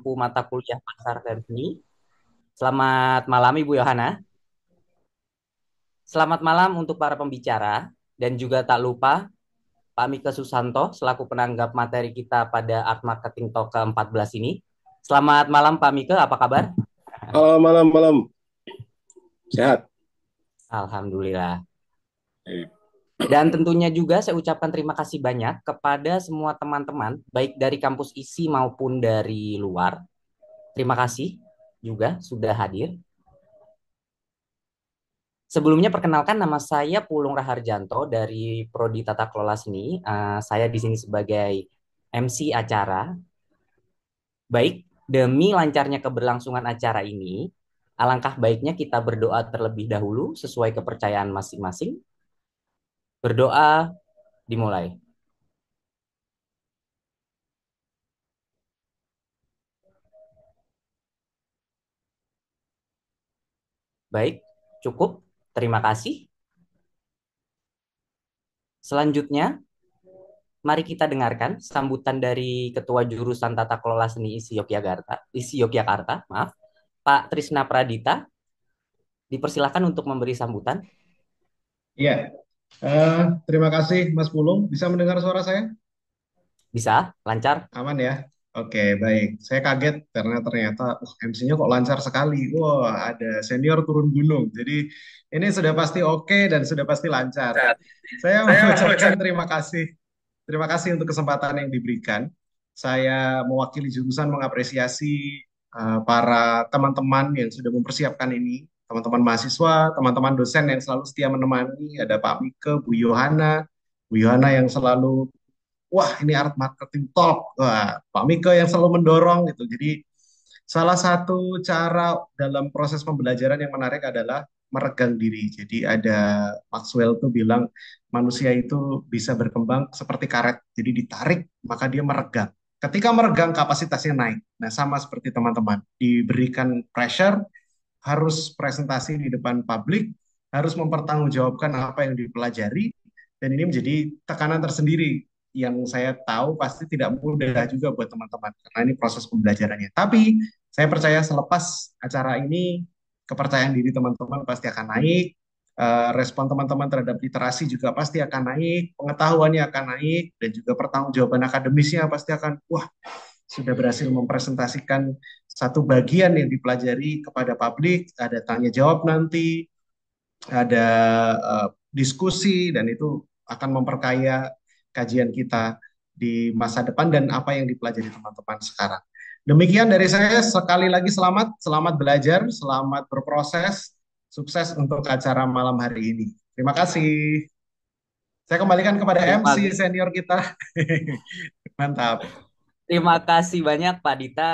pemangku mata kuliah pasar dan Selamat malam Ibu Yohana. Selamat malam untuk para pembicara dan juga tak lupa Pak Mika Susanto selaku penanggap materi kita pada Art Marketing Talk ke-14 ini. Selamat malam Pak Mika, apa kabar? Halo, malam, malam. Sehat? Alhamdulillah. Eh. Dan tentunya juga saya ucapkan terima kasih banyak kepada semua teman-teman, baik dari kampus ISI maupun dari luar. Terima kasih juga sudah hadir. Sebelumnya perkenalkan nama saya Pulung Raharjanto dari Prodi Tata Kelola Seni. Uh, saya di sini sebagai MC acara. Baik, demi lancarnya keberlangsungan acara ini, alangkah baiknya kita berdoa terlebih dahulu sesuai kepercayaan masing-masing. Berdoa dimulai. Baik, cukup. Terima kasih. Selanjutnya, mari kita dengarkan sambutan dari Ketua Jurusan Tata Kelola Seni ISI Yogyakarta, ISI Yogyakarta, maaf, Pak Trisna Pradita. Dipersilakan untuk memberi sambutan. Iya, Uh, terima kasih Mas Pulung. Bisa mendengar suara saya? Bisa, lancar. Aman ya? Oke, baik. Saya kaget karena ternyata uh, MC-nya kok lancar sekali. Wah, ada senior turun gunung. Jadi ini sudah pasti oke dan sudah pasti lancar. Saya, saya mengucapkan terima kasih. Terima kasih untuk kesempatan yang diberikan. Saya mewakili jurusan mengapresiasi uh, para teman-teman yang sudah mempersiapkan ini teman-teman mahasiswa, teman-teman dosen yang selalu setia menemani, ada Pak Miko, Bu Yohana, Bu Yohana yang selalu, wah ini art marketing top, wah, Pak Miko yang selalu mendorong gitu. Jadi salah satu cara dalam proses pembelajaran yang menarik adalah meregang diri. Jadi ada Maxwell tuh bilang manusia itu bisa berkembang seperti karet. Jadi ditarik maka dia meregang. Ketika meregang kapasitasnya naik. Nah sama seperti teman-teman diberikan pressure harus presentasi di depan publik, harus mempertanggungjawabkan apa yang dipelajari, dan ini menjadi tekanan tersendiri yang saya tahu pasti tidak mudah juga buat teman-teman karena ini proses pembelajarannya. Tapi saya percaya selepas acara ini kepercayaan diri teman-teman pasti akan naik, eh, respon teman-teman terhadap literasi juga pasti akan naik, pengetahuannya akan naik, dan juga pertanggungjawaban akademisnya pasti akan wah sudah berhasil mempresentasikan satu bagian yang dipelajari kepada publik, ada tanya jawab nanti, ada uh, diskusi dan itu akan memperkaya kajian kita di masa depan dan apa yang dipelajari teman-teman sekarang. Demikian dari saya sekali lagi selamat, selamat belajar, selamat berproses, sukses untuk acara malam hari ini. Terima kasih. Saya kembalikan kepada Terima MC senior kita. Mantap. Terima kasih banyak Pak Dita.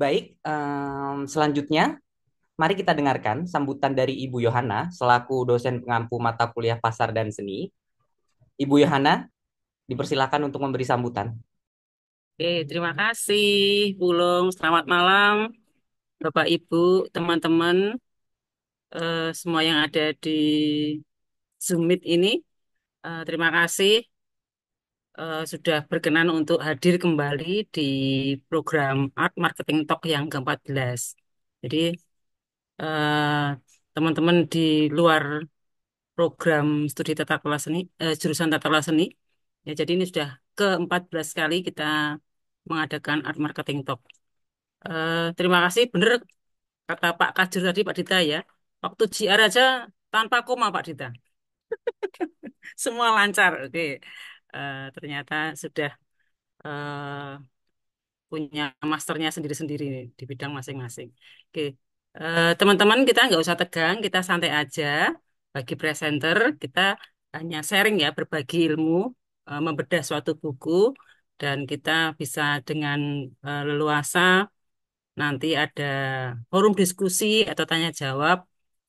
Baik, um, selanjutnya mari kita dengarkan sambutan dari Ibu Yohana selaku dosen pengampu mata kuliah Pasar dan Seni. Ibu Yohana, dipersilakan untuk memberi sambutan. Oke, terima kasih Bulung. Selamat malam Bapak Ibu, teman-teman, uh, semua yang ada di Zoom Meet ini. Uh, terima kasih uh, sudah berkenan untuk hadir kembali di program Art Marketing Talk yang ke-14. Jadi eh, teman-teman uh, di luar program studi tata kelola seni, uh, jurusan tata kelola seni, ya jadi ini sudah ke-14 kali kita mengadakan Art Marketing Talk. Uh, terima kasih, benar kata Pak Kajur tadi Pak Dita ya, waktu GR aja tanpa koma Pak Dita. Semua lancar, oke. Okay uh, ternyata sudah uh, punya masternya sendiri-sendiri di bidang masing-masing. Oke, uh, teman-teman kita nggak usah tegang, kita santai aja. Bagi presenter kita hanya sharing ya, berbagi ilmu, uh, membedah suatu buku, dan kita bisa dengan uh, leluasa nanti ada forum diskusi atau tanya jawab.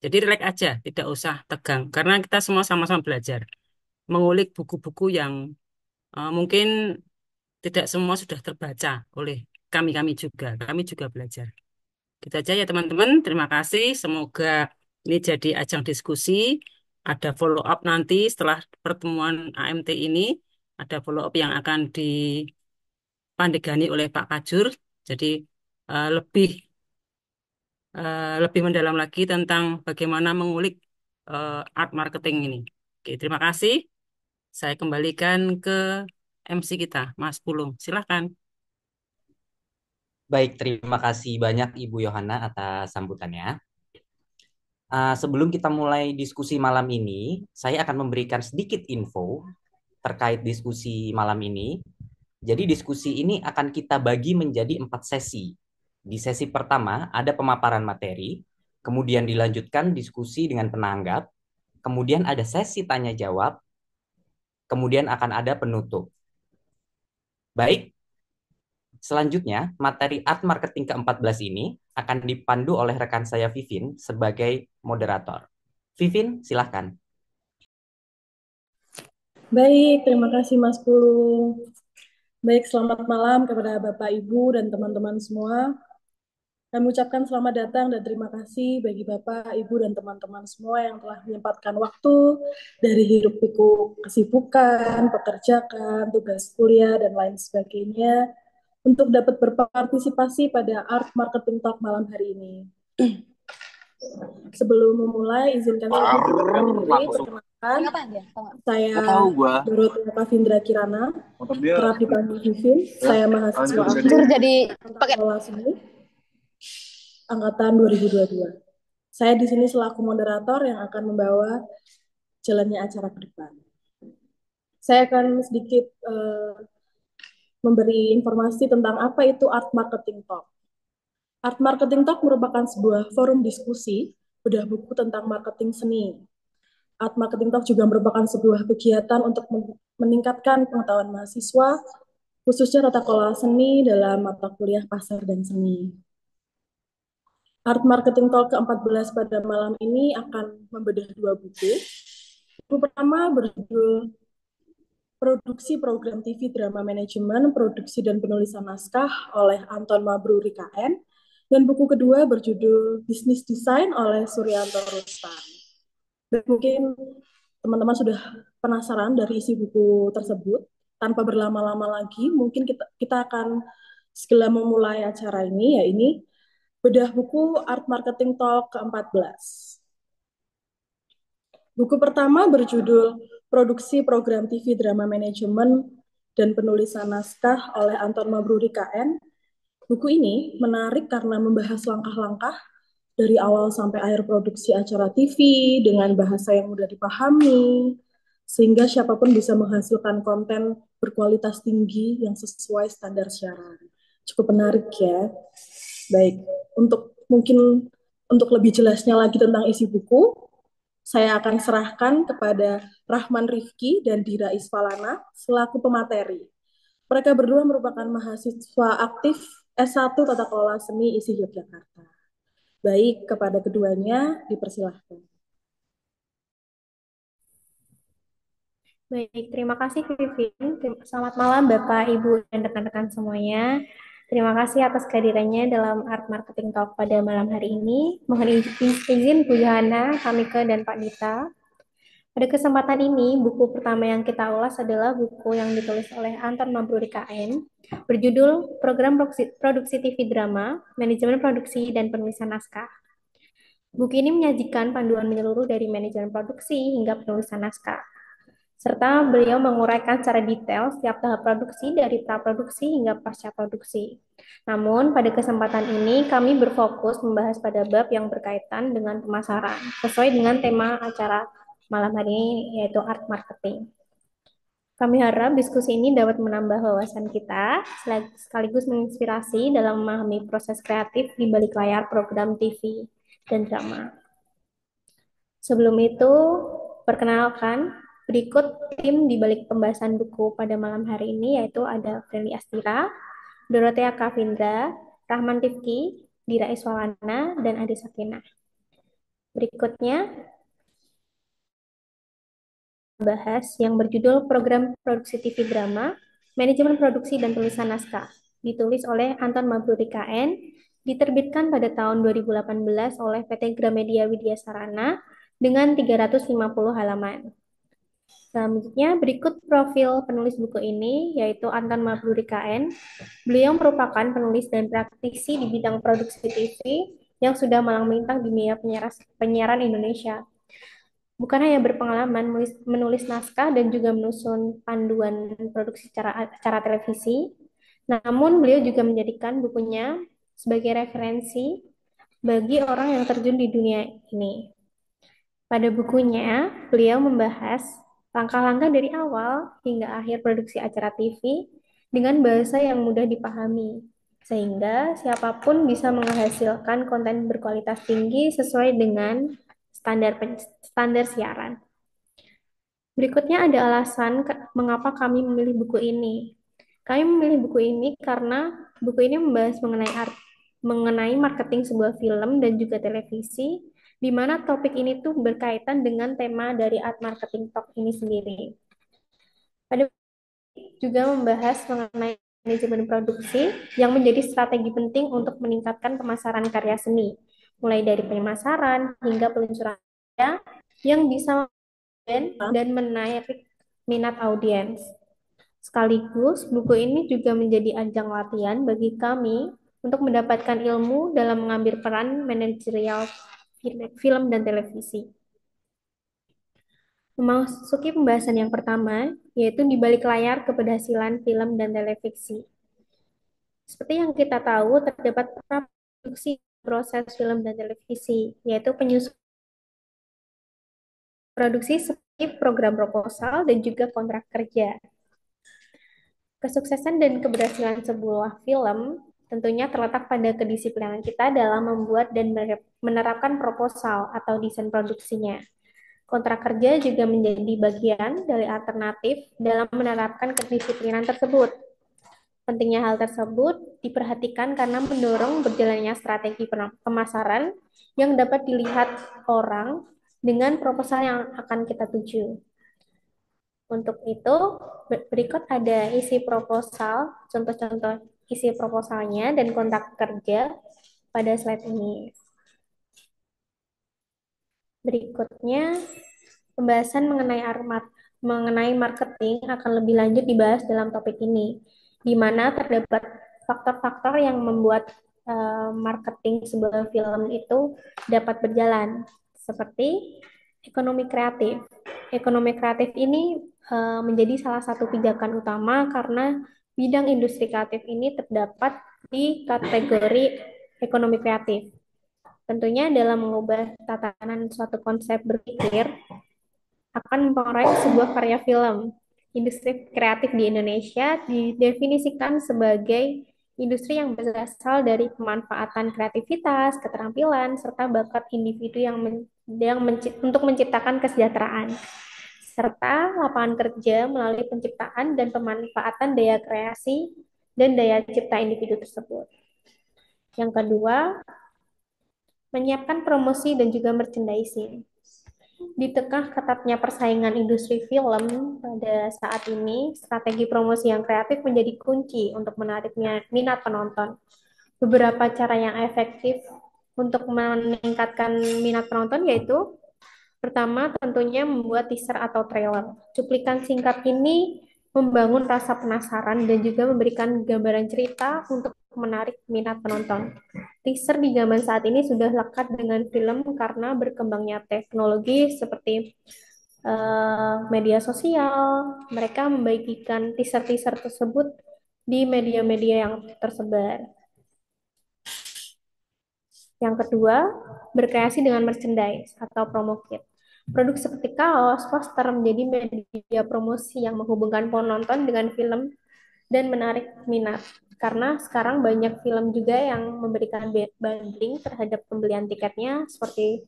Jadi relax aja, tidak usah tegang, karena kita semua sama-sama belajar mengulik buku-buku yang Eh, mungkin tidak semua sudah terbaca oleh kami-kami juga. Kami juga belajar. Kita gitu aja ya teman-teman. Terima kasih. Semoga ini jadi ajang diskusi. Ada follow up nanti setelah pertemuan AMT ini. Ada follow up yang akan dipandegani oleh Pak Kajur. Jadi uh, lebih uh, lebih mendalam lagi tentang bagaimana mengulik uh, art marketing ini. Oke, terima kasih. Saya kembalikan ke MC kita, Mas Pulung. Silahkan. Baik, terima kasih banyak Ibu Yohana atas sambutannya. Uh, sebelum kita mulai diskusi malam ini, saya akan memberikan sedikit info terkait diskusi malam ini. Jadi diskusi ini akan kita bagi menjadi empat sesi. Di sesi pertama ada pemaparan materi, kemudian dilanjutkan diskusi dengan penanggap, kemudian ada sesi tanya jawab, kemudian akan ada penutup. Baik, selanjutnya materi art marketing ke-14 ini akan dipandu oleh rekan saya Vivin sebagai moderator. Vivin, silahkan. Baik, terima kasih Mas Pulung. Baik, selamat malam kepada Bapak, Ibu, dan teman-teman semua. Kami ucapkan selamat datang dan terima kasih bagi Bapak, Ibu, dan teman-teman semua yang telah menyempatkan waktu dari hidup pikuk kesibukan, pekerjaan, tugas kuliah, dan lain sebagainya untuk dapat berpartisipasi pada Art Marketing Talk malam hari ini. Sebelum memulai, izinkan saya perkenalkan. Saya Dorot Vindra Kirana, kerap dipanggil Vivin. Saya mahasiswa. Jadi pakai Ini angkatan 2022. Saya di sini selaku moderator yang akan membawa jalannya acara ke depan. Saya akan sedikit uh, memberi informasi tentang apa itu Art Marketing Talk. Art Marketing Talk merupakan sebuah forum diskusi bedah buku tentang marketing seni. Art Marketing Talk juga merupakan sebuah kegiatan untuk meningkatkan pengetahuan mahasiswa, khususnya tata kelola seni dalam mata kuliah pasar dan seni. Art Marketing Talk ke-14 pada malam ini akan membedah dua buku. Buku pertama berjudul Produksi Program TV Drama Manajemen, Produksi dan Penulisan Naskah oleh Anton Mabruri KN, dan buku kedua berjudul Bisnis Desain oleh Suryanto Rustan. Dan mungkin teman-teman sudah penasaran dari isi buku tersebut. Tanpa berlama-lama lagi, mungkin kita, kita akan segera memulai acara ini, ya ini Bedah buku Art Marketing Talk ke-14. Buku pertama berjudul Produksi Program TV Drama Manajemen dan Penulisan Naskah oleh Anton Mabruri KN. Buku ini menarik karena membahas langkah-langkah dari awal sampai akhir produksi acara TV dengan bahasa yang mudah dipahami, sehingga siapapun bisa menghasilkan konten berkualitas tinggi yang sesuai standar siaran. Cukup menarik ya. Baik, untuk mungkin untuk lebih jelasnya lagi tentang isi buku, saya akan serahkan kepada Rahman Rifki dan Dira Isfalana selaku pemateri. Mereka berdua merupakan mahasiswa aktif S1 Tata Kelola Seni ISI Yogyakarta. Baik, kepada keduanya dipersilahkan. Baik, terima kasih Vivin. Selamat malam Bapak, Ibu, dan rekan-rekan semuanya. Terima kasih atas kehadirannya dalam Art Marketing Talk pada malam hari ini. Mohon izin Bu Yohana, Kamika, dan Pak Dita. Pada kesempatan ini, buku pertama yang kita ulas adalah buku yang ditulis oleh Anton Mambro berjudul Program Produksi TV Drama, Manajemen Produksi dan Penulisan Naskah. Buku ini menyajikan panduan menyeluruh dari manajemen produksi hingga penulisan naskah serta beliau menguraikan secara detail setiap tahap produksi dari produksi hingga pasca produksi. Namun, pada kesempatan ini kami berfokus membahas pada bab yang berkaitan dengan pemasaran, sesuai dengan tema acara malam hari ini, yaitu art marketing. Kami harap diskusi ini dapat menambah wawasan kita, sekaligus menginspirasi dalam memahami proses kreatif di balik layar program TV dan drama. Sebelum itu, perkenalkan Berikut tim di balik pembahasan buku pada malam hari ini yaitu ada Feli Astira, Dorothea Kavindra, Rahman Rifki, Dira Iswalana, dan Ade Sakina. Berikutnya, bahas yang berjudul Program Produksi TV Drama, Manajemen Produksi dan Tulisan Naskah, ditulis oleh Anton Mabruri KN, diterbitkan pada tahun 2018 oleh PT Gramedia Widya Sarana dengan 350 halaman. Selanjutnya berikut profil penulis buku ini yaitu Anton Mabruri KN. Beliau merupakan penulis dan praktisi di bidang produksi TV yang sudah malang melintang di media penyiaran, Indonesia. Bukan hanya berpengalaman menulis, menulis naskah dan juga menusun panduan produksi secara, secara televisi, namun beliau juga menjadikan bukunya sebagai referensi bagi orang yang terjun di dunia ini. Pada bukunya, beliau membahas langkah-langkah dari awal hingga akhir produksi acara TV dengan bahasa yang mudah dipahami, sehingga siapapun bisa menghasilkan konten berkualitas tinggi sesuai dengan standar standar siaran. Berikutnya ada alasan mengapa kami memilih buku ini. Kami memilih buku ini karena buku ini membahas mengenai art, mengenai marketing sebuah film dan juga televisi di mana topik ini tuh berkaitan dengan tema dari Ad Marketing Talk ini sendiri. Pada juga membahas mengenai manajemen produksi yang menjadi strategi penting untuk meningkatkan pemasaran karya seni, mulai dari pemasaran hingga peluncuran yang bisa dan menarik minat audiens. Sekaligus, buku ini juga menjadi ajang latihan bagi kami untuk mendapatkan ilmu dalam mengambil peran manajerial film dan televisi. Memasuki pembahasan yang pertama, yaitu di balik layar keberhasilan film dan televisi. Seperti yang kita tahu, terdapat produksi proses film dan televisi, yaitu penyusunan produksi seperti program proposal dan juga kontrak kerja. Kesuksesan dan keberhasilan sebuah film tentunya terletak pada kedisiplinan kita dalam membuat dan menerapkan proposal atau desain produksinya. Kontrak kerja juga menjadi bagian dari alternatif dalam menerapkan kedisiplinan tersebut. Pentingnya hal tersebut diperhatikan karena mendorong berjalannya strategi pemasaran yang dapat dilihat orang dengan proposal yang akan kita tuju. Untuk itu, berikut ada isi proposal, contoh-contoh isi proposalnya dan kontak kerja pada slide ini. Berikutnya, pembahasan mengenai armat mengenai marketing akan lebih lanjut dibahas dalam topik ini, di mana terdapat faktor-faktor yang membuat uh, marketing sebuah film itu dapat berjalan, seperti ekonomi kreatif. Ekonomi kreatif ini uh, menjadi salah satu pijakan utama karena Bidang industri kreatif ini terdapat di kategori ekonomi kreatif. Tentunya dalam mengubah tatanan suatu konsep berpikir akan memproyek sebuah karya film. Industri kreatif di Indonesia didefinisikan sebagai industri yang berasal dari pemanfaatan kreativitas, keterampilan, serta bakat individu yang, men yang menci untuk menciptakan kesejahteraan serta lapangan kerja melalui penciptaan dan pemanfaatan daya kreasi dan daya cipta individu tersebut. Yang kedua, menyiapkan promosi dan juga merchandising. Di tengah ketatnya persaingan industri film pada saat ini, strategi promosi yang kreatif menjadi kunci untuk menarik minat penonton. Beberapa cara yang efektif untuk meningkatkan minat penonton yaitu Pertama, tentunya membuat teaser atau trailer. Cuplikan singkat ini membangun rasa penasaran dan juga memberikan gambaran cerita untuk menarik minat penonton. Teaser di zaman saat ini sudah lekat dengan film karena berkembangnya teknologi seperti uh, media sosial. Mereka membagikan teaser-teaser tersebut di media-media yang tersebar. Yang kedua, berkreasi dengan merchandise atau promo kit. Produk seperti kaos, poster menjadi media promosi yang menghubungkan penonton dengan film dan menarik minat. Karena sekarang banyak film juga yang memberikan banding terhadap pembelian tiketnya seperti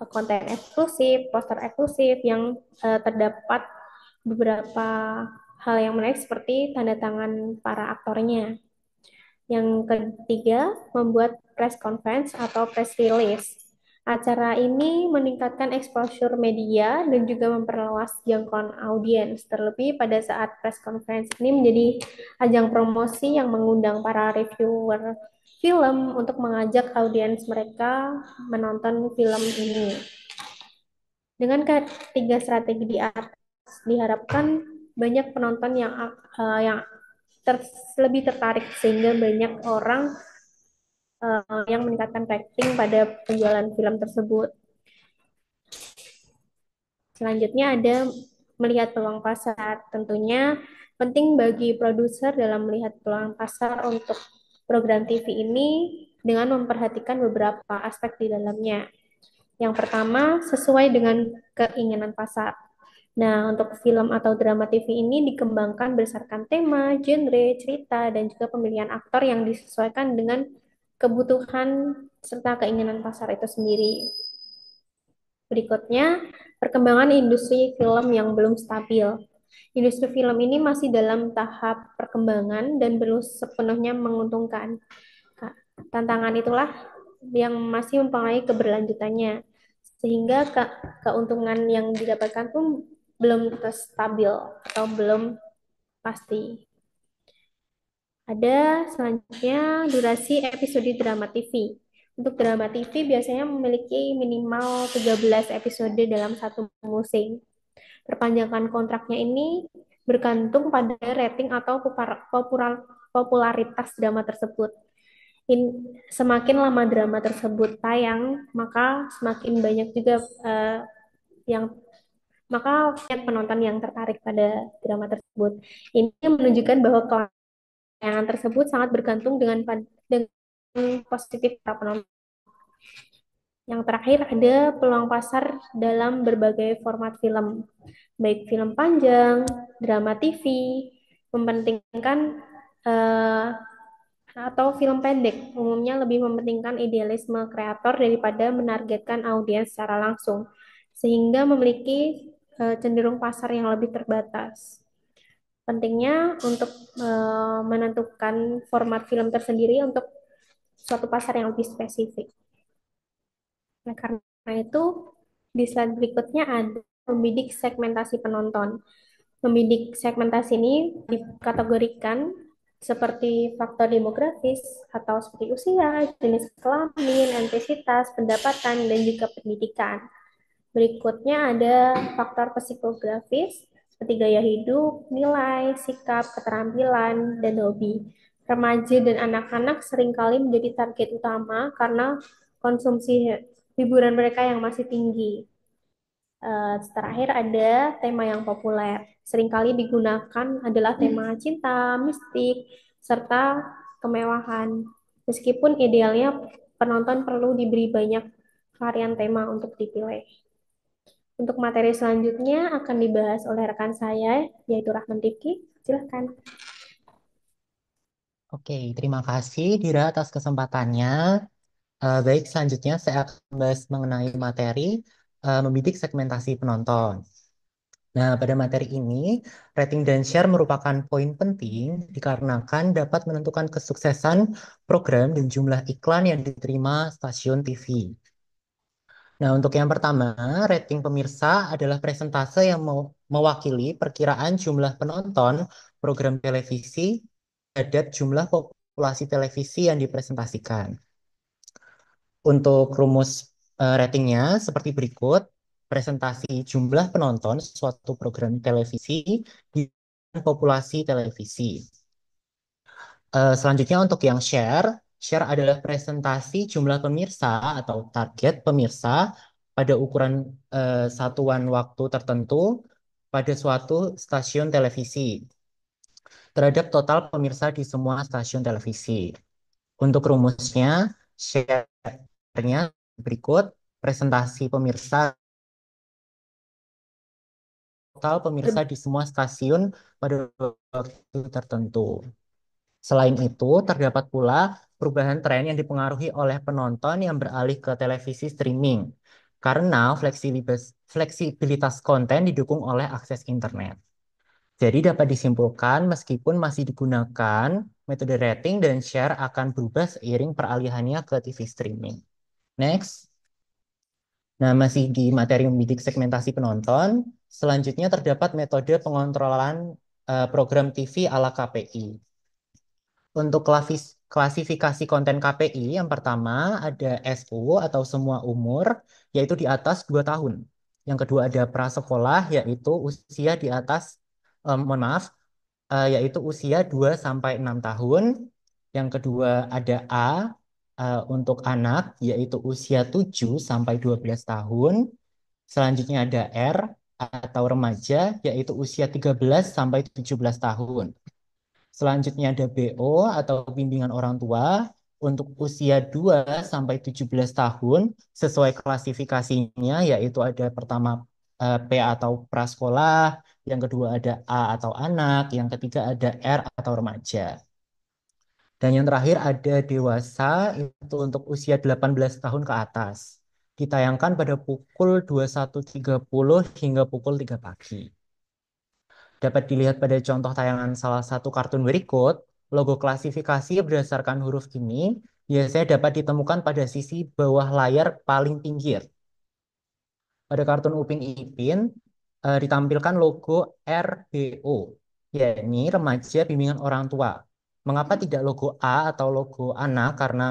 eh, konten eksklusif, poster eksklusif yang uh, terdapat beberapa hal yang menarik seperti tanda tangan para aktornya. Yang ketiga, membuat press conference atau press release Acara ini meningkatkan exposure media dan juga memperluas jangkauan audiens, terlebih pada saat press conference ini menjadi ajang promosi yang mengundang para reviewer film untuk mengajak audiens mereka menonton film ini. Dengan ketiga strategi di atas, diharapkan banyak penonton yang uh, yang ter lebih tertarik sehingga banyak orang Eh, yang meningkatkan rating pada penjualan film tersebut. Selanjutnya ada melihat peluang pasar. Tentunya penting bagi produser dalam melihat peluang pasar untuk program TV ini dengan memperhatikan beberapa aspek di dalamnya. Yang pertama, sesuai dengan keinginan pasar. Nah, untuk film atau drama TV ini dikembangkan berdasarkan tema, genre, cerita, dan juga pemilihan aktor yang disesuaikan dengan kebutuhan serta keinginan pasar itu sendiri. Berikutnya, perkembangan industri film yang belum stabil. Industri film ini masih dalam tahap perkembangan dan belum sepenuhnya menguntungkan. Tantangan itulah yang masih mempengaruhi keberlanjutannya, sehingga ke keuntungan yang didapatkan pun belum stabil atau belum pasti. Ada selanjutnya durasi episode drama TV. Untuk drama TV biasanya memiliki minimal 13 episode dalam satu musim. Perpanjangan kontraknya ini bergantung pada rating atau popular popularitas drama tersebut. In, semakin lama drama tersebut tayang, maka semakin banyak juga uh, yang maka penonton yang tertarik pada drama tersebut. Ini menunjukkan bahwa tayangan tersebut sangat bergantung dengan, dengan positif para penonton. Yang terakhir ada peluang pasar dalam berbagai format film, baik film panjang, drama TV, mempentingkan uh, atau film pendek. Umumnya lebih mempentingkan idealisme kreator daripada menargetkan audiens secara langsung, sehingga memiliki uh, cenderung pasar yang lebih terbatas pentingnya untuk uh, menentukan format film tersendiri untuk suatu pasar yang lebih spesifik. Nah, karena itu di slide berikutnya ada membidik segmentasi penonton. Membidik segmentasi ini dikategorikan seperti faktor demografis atau seperti usia, jenis kelamin, intensitas pendapatan, dan juga pendidikan. Berikutnya ada faktor psikografis ketiga gaya hidup, nilai, sikap, keterampilan, dan hobi. Remaja dan anak-anak seringkali menjadi target utama karena konsumsi hiburan mereka yang masih tinggi. Uh, terakhir ada tema yang populer. Seringkali digunakan adalah tema cinta, mistik, serta kemewahan. Meskipun idealnya penonton perlu diberi banyak varian tema untuk dipilih. Untuk materi selanjutnya akan dibahas oleh rekan saya, yaitu Rahman Diki. Silahkan. Oke, terima kasih Dira atas kesempatannya. Uh, baik, selanjutnya saya akan membahas mengenai materi uh, membidik segmentasi penonton. Nah, pada materi ini, rating dan share merupakan poin penting dikarenakan dapat menentukan kesuksesan program dan jumlah iklan yang diterima stasiun TV. Nah, untuk yang pertama, rating pemirsa adalah presentase yang mewakili perkiraan jumlah penonton program televisi terhadap jumlah populasi televisi yang dipresentasikan. Untuk rumus eh, ratingnya seperti berikut, presentasi jumlah penonton suatu program televisi di populasi televisi. Eh, selanjutnya untuk yang share, Share adalah presentasi jumlah pemirsa atau target pemirsa pada ukuran uh, satuan waktu tertentu pada suatu stasiun televisi terhadap total pemirsa di semua stasiun televisi. Untuk rumusnya, share-nya berikut presentasi pemirsa total pemirsa di semua stasiun pada waktu tertentu. Selain itu, terdapat pula perubahan tren yang dipengaruhi oleh penonton yang beralih ke televisi streaming karena fleksibilitas, konten didukung oleh akses internet. Jadi dapat disimpulkan meskipun masih digunakan, metode rating dan share akan berubah seiring peralihannya ke TV streaming. Next. Nah, masih di materi membidik segmentasi penonton, selanjutnya terdapat metode pengontrolan uh, program TV ala KPI. Untuk klavis, Klasifikasi konten KPI yang pertama ada SU atau semua umur, yaitu di atas 2 tahun. Yang kedua ada prasekolah, yaitu usia di atas, um, mohon maaf, uh, yaitu usia 2 sampai 6 tahun. Yang kedua ada A uh, untuk anak, yaitu usia 7 sampai 12 tahun. Selanjutnya ada R atau remaja, yaitu usia 13 sampai 17 tahun. Selanjutnya ada BO atau bimbingan orang tua untuk usia 2 sampai 17 tahun sesuai klasifikasinya yaitu ada pertama eh, P atau prasekolah, yang kedua ada A atau anak, yang ketiga ada R atau remaja. Dan yang terakhir ada dewasa itu untuk usia 18 tahun ke atas. Ditayangkan pada pukul 21.30 hingga pukul 3 pagi. Dapat dilihat pada contoh tayangan salah satu kartun berikut, logo klasifikasi berdasarkan huruf ini biasanya dapat ditemukan pada sisi bawah layar paling pinggir. Pada kartun Upin Ipin, eh, ditampilkan logo RBO, yakni Remaja Bimbingan Orang Tua. Mengapa tidak logo A atau logo anak? Karena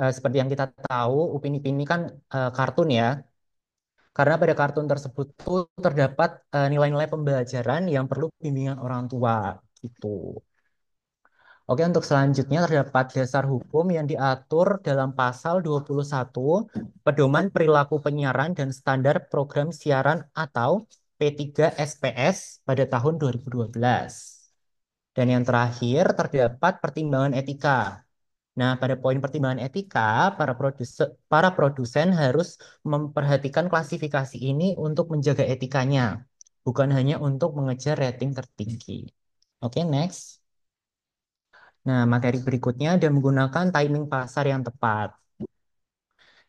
eh, seperti yang kita tahu, Upin Ipin ini kan eh, kartun ya, karena pada kartun tersebut tuh terdapat eh, nilai-nilai uh, pembelajaran yang perlu bimbingan orang tua gitu. Oke, untuk selanjutnya terdapat dasar hukum yang diatur dalam pasal 21 Pedoman Perilaku Penyiaran dan Standar Program Siaran atau P3 SPS pada tahun 2012. Dan yang terakhir terdapat pertimbangan etika Nah, pada poin pertimbangan etika, para produsen, para produsen harus memperhatikan klasifikasi ini untuk menjaga etikanya, bukan hanya untuk mengejar rating tertinggi. Oke, okay, next. Nah, materi berikutnya dan menggunakan timing pasar yang tepat.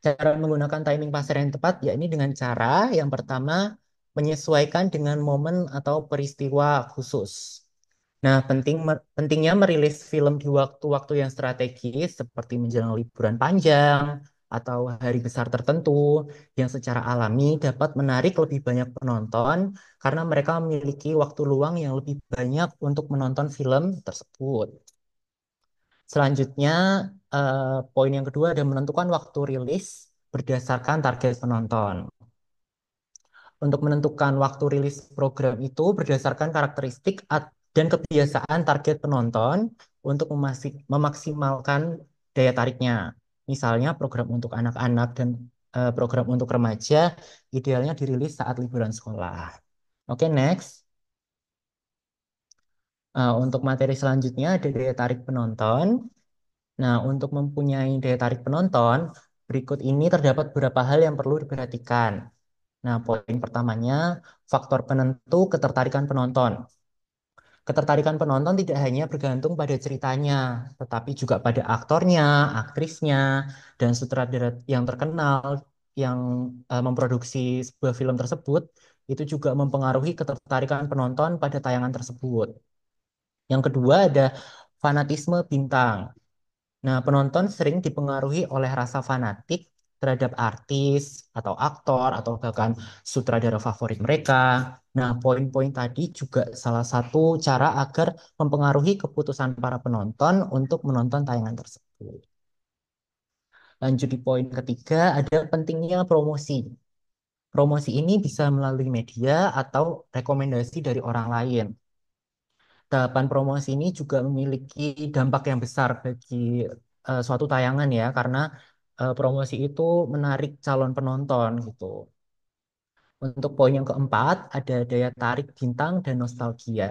Cara menggunakan timing pasar yang tepat, yakni dengan cara yang pertama menyesuaikan dengan momen atau peristiwa khusus. Nah, penting pentingnya merilis film di waktu-waktu yang strategis seperti menjelang liburan panjang atau hari besar tertentu yang secara alami dapat menarik lebih banyak penonton karena mereka memiliki waktu luang yang lebih banyak untuk menonton film tersebut. Selanjutnya, eh, poin yang kedua adalah menentukan waktu rilis berdasarkan target penonton untuk menentukan waktu rilis program itu berdasarkan karakteristik dan kebiasaan target penonton untuk memaksimalkan daya tariknya. Misalnya program untuk anak-anak dan eh, program untuk remaja idealnya dirilis saat liburan sekolah. Oke, okay, next. Uh, untuk materi selanjutnya ada daya tarik penonton. Nah, untuk mempunyai daya tarik penonton, berikut ini terdapat beberapa hal yang perlu diperhatikan. Nah, poin pertamanya, faktor penentu ketertarikan penonton. Ketertarikan penonton tidak hanya bergantung pada ceritanya, tetapi juga pada aktornya, aktrisnya, dan sutradara yang terkenal yang uh, memproduksi sebuah film tersebut itu juga mempengaruhi ketertarikan penonton pada tayangan tersebut. Yang kedua ada fanatisme bintang. Nah, penonton sering dipengaruhi oleh rasa fanatik terhadap artis atau aktor atau bahkan sutradara favorit mereka Nah, poin-poin tadi juga salah satu cara agar mempengaruhi keputusan para penonton untuk menonton tayangan tersebut. Lanjut di poin ketiga, ada pentingnya promosi. Promosi ini bisa melalui media atau rekomendasi dari orang lain. Tahapan promosi ini juga memiliki dampak yang besar bagi uh, suatu tayangan ya, karena uh, promosi itu menarik calon penonton gitu. Untuk poin yang keempat, ada daya tarik bintang dan nostalgia.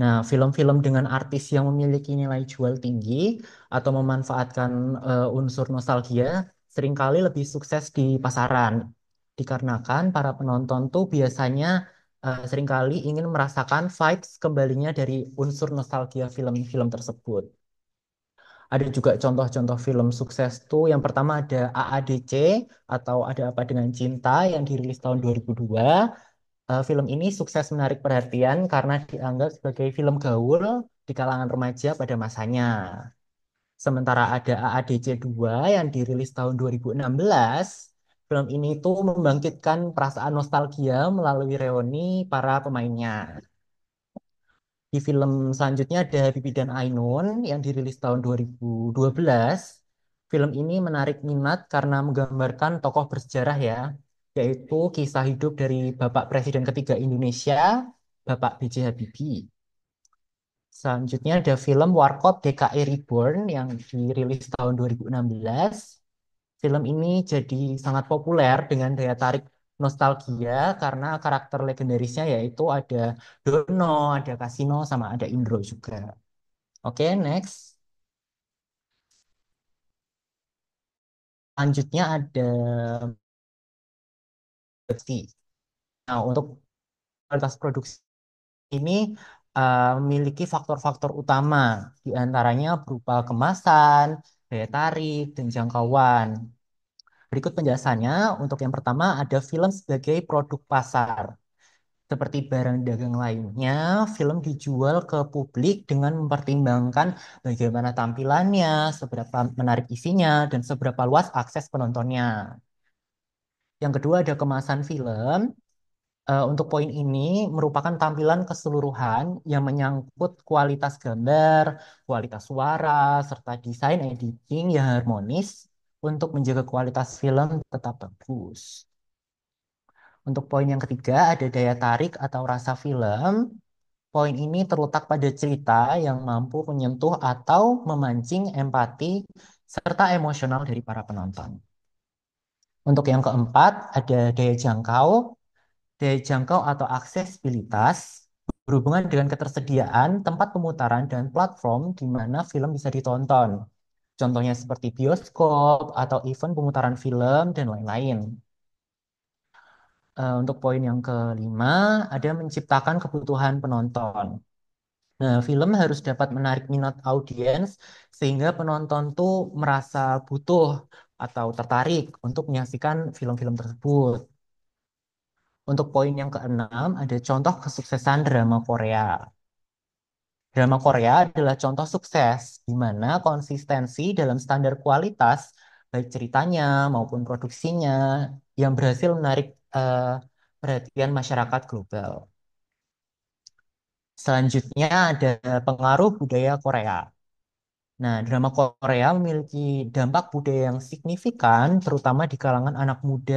Nah, film-film dengan artis yang memiliki nilai jual tinggi atau memanfaatkan uh, unsur nostalgia seringkali lebih sukses di pasaran. Dikarenakan para penonton tuh biasanya uh, seringkali ingin merasakan vibes kembalinya dari unsur nostalgia film-film tersebut. Ada juga contoh-contoh film sukses tuh. Yang pertama ada AADC atau Ada Apa Dengan Cinta yang dirilis tahun 2002. Uh, eh, film ini sukses menarik perhatian karena dianggap sebagai film gaul di kalangan remaja pada masanya. Sementara ada AADC 2 yang dirilis tahun 2016 Film ini tuh membangkitkan perasaan nostalgia melalui reuni para pemainnya. Di film selanjutnya ada Bibi dan Ainun yang dirilis tahun 2012. Film ini menarik minat karena menggambarkan tokoh bersejarah ya, yaitu kisah hidup dari Bapak Presiden ketiga Indonesia, Bapak B.J. Habibie. Selanjutnya ada film Warkop DKI e Reborn yang dirilis tahun 2016. Film ini jadi sangat populer dengan daya tarik nostalgia karena karakter legendarisnya yaitu ada Dono, ada Kasino, sama ada Indro juga. Oke, okay, next. Selanjutnya ada Nah, untuk kualitas produksi ini uh, memiliki faktor-faktor utama, diantaranya berupa kemasan, daya tarik, dan jangkauan. Berikut penjelasannya. Untuk yang pertama, ada film sebagai produk pasar. Seperti barang dagang lainnya, film dijual ke publik dengan mempertimbangkan bagaimana tampilannya, seberapa menarik isinya, dan seberapa luas akses penontonnya. Yang kedua ada kemasan film. Eh, untuk poin ini merupakan tampilan keseluruhan yang menyangkut kualitas gambar, kualitas suara, serta desain editing yang harmonis untuk menjaga kualitas film tetap bagus. Untuk poin yang ketiga, ada daya tarik atau rasa film. Poin ini terletak pada cerita yang mampu menyentuh atau memancing empati serta emosional dari para penonton. Untuk yang keempat, ada daya jangkau. Daya jangkau atau aksesibilitas berhubungan dengan ketersediaan, tempat pemutaran, dan platform di mana film bisa ditonton. Contohnya seperti bioskop atau event pemutaran film dan lain-lain. Eh, untuk poin yang kelima, ada menciptakan kebutuhan penonton. Nah, film harus dapat menarik minat audiens sehingga penonton tuh merasa butuh atau tertarik untuk menyaksikan film-film tersebut. Untuk poin yang keenam, ada contoh kesuksesan drama Korea. Drama Korea adalah contoh sukses di mana konsistensi dalam standar kualitas baik ceritanya maupun produksinya yang berhasil menarik uh, perhatian masyarakat global. Selanjutnya ada pengaruh budaya Korea. Nah, drama Korea memiliki dampak budaya yang signifikan, terutama di kalangan anak muda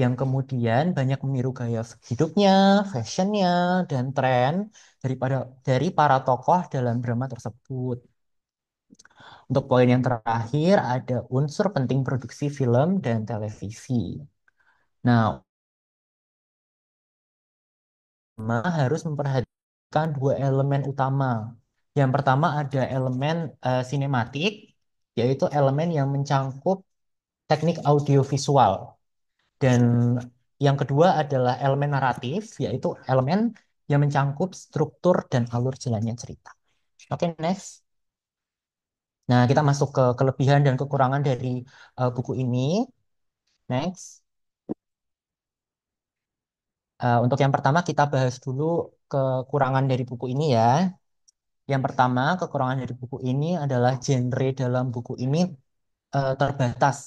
yang kemudian banyak meniru gaya hidupnya, fashionnya, dan tren daripada dari para tokoh dalam drama tersebut. Untuk poin yang terakhir, ada unsur penting produksi film dan televisi. Nah, harus memperhatikan dua elemen utama. Yang pertama ada elemen uh, sinematik, yaitu elemen yang mencangkup teknik audiovisual dan yang kedua adalah elemen naratif, yaitu elemen yang mencangkup struktur dan alur jalannya cerita. Oke, okay, next. Nah, kita masuk ke kelebihan dan kekurangan dari uh, buku ini. Next. Uh, untuk yang pertama, kita bahas dulu kekurangan dari buku ini ya. Yang pertama, kekurangan dari buku ini adalah genre dalam buku ini uh, terbatas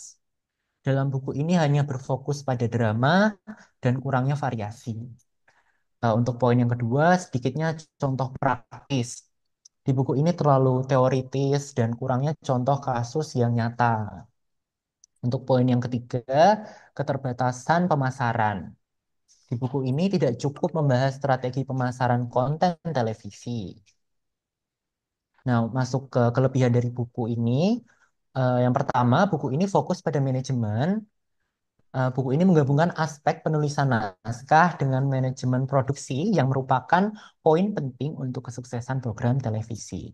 dalam buku ini hanya berfokus pada drama dan kurangnya variasi. Uh, untuk poin yang kedua, sedikitnya contoh praktis. Di buku ini terlalu teoritis dan kurangnya contoh kasus yang nyata. Untuk poin yang ketiga, keterbatasan pemasaran. Di buku ini tidak cukup membahas strategi pemasaran konten televisi. Nah, masuk ke kelebihan dari buku ini, Uh, yang pertama, buku ini fokus pada manajemen. Uh, buku ini menggabungkan aspek penulisan naskah dengan manajemen produksi yang merupakan poin penting untuk kesuksesan program televisi.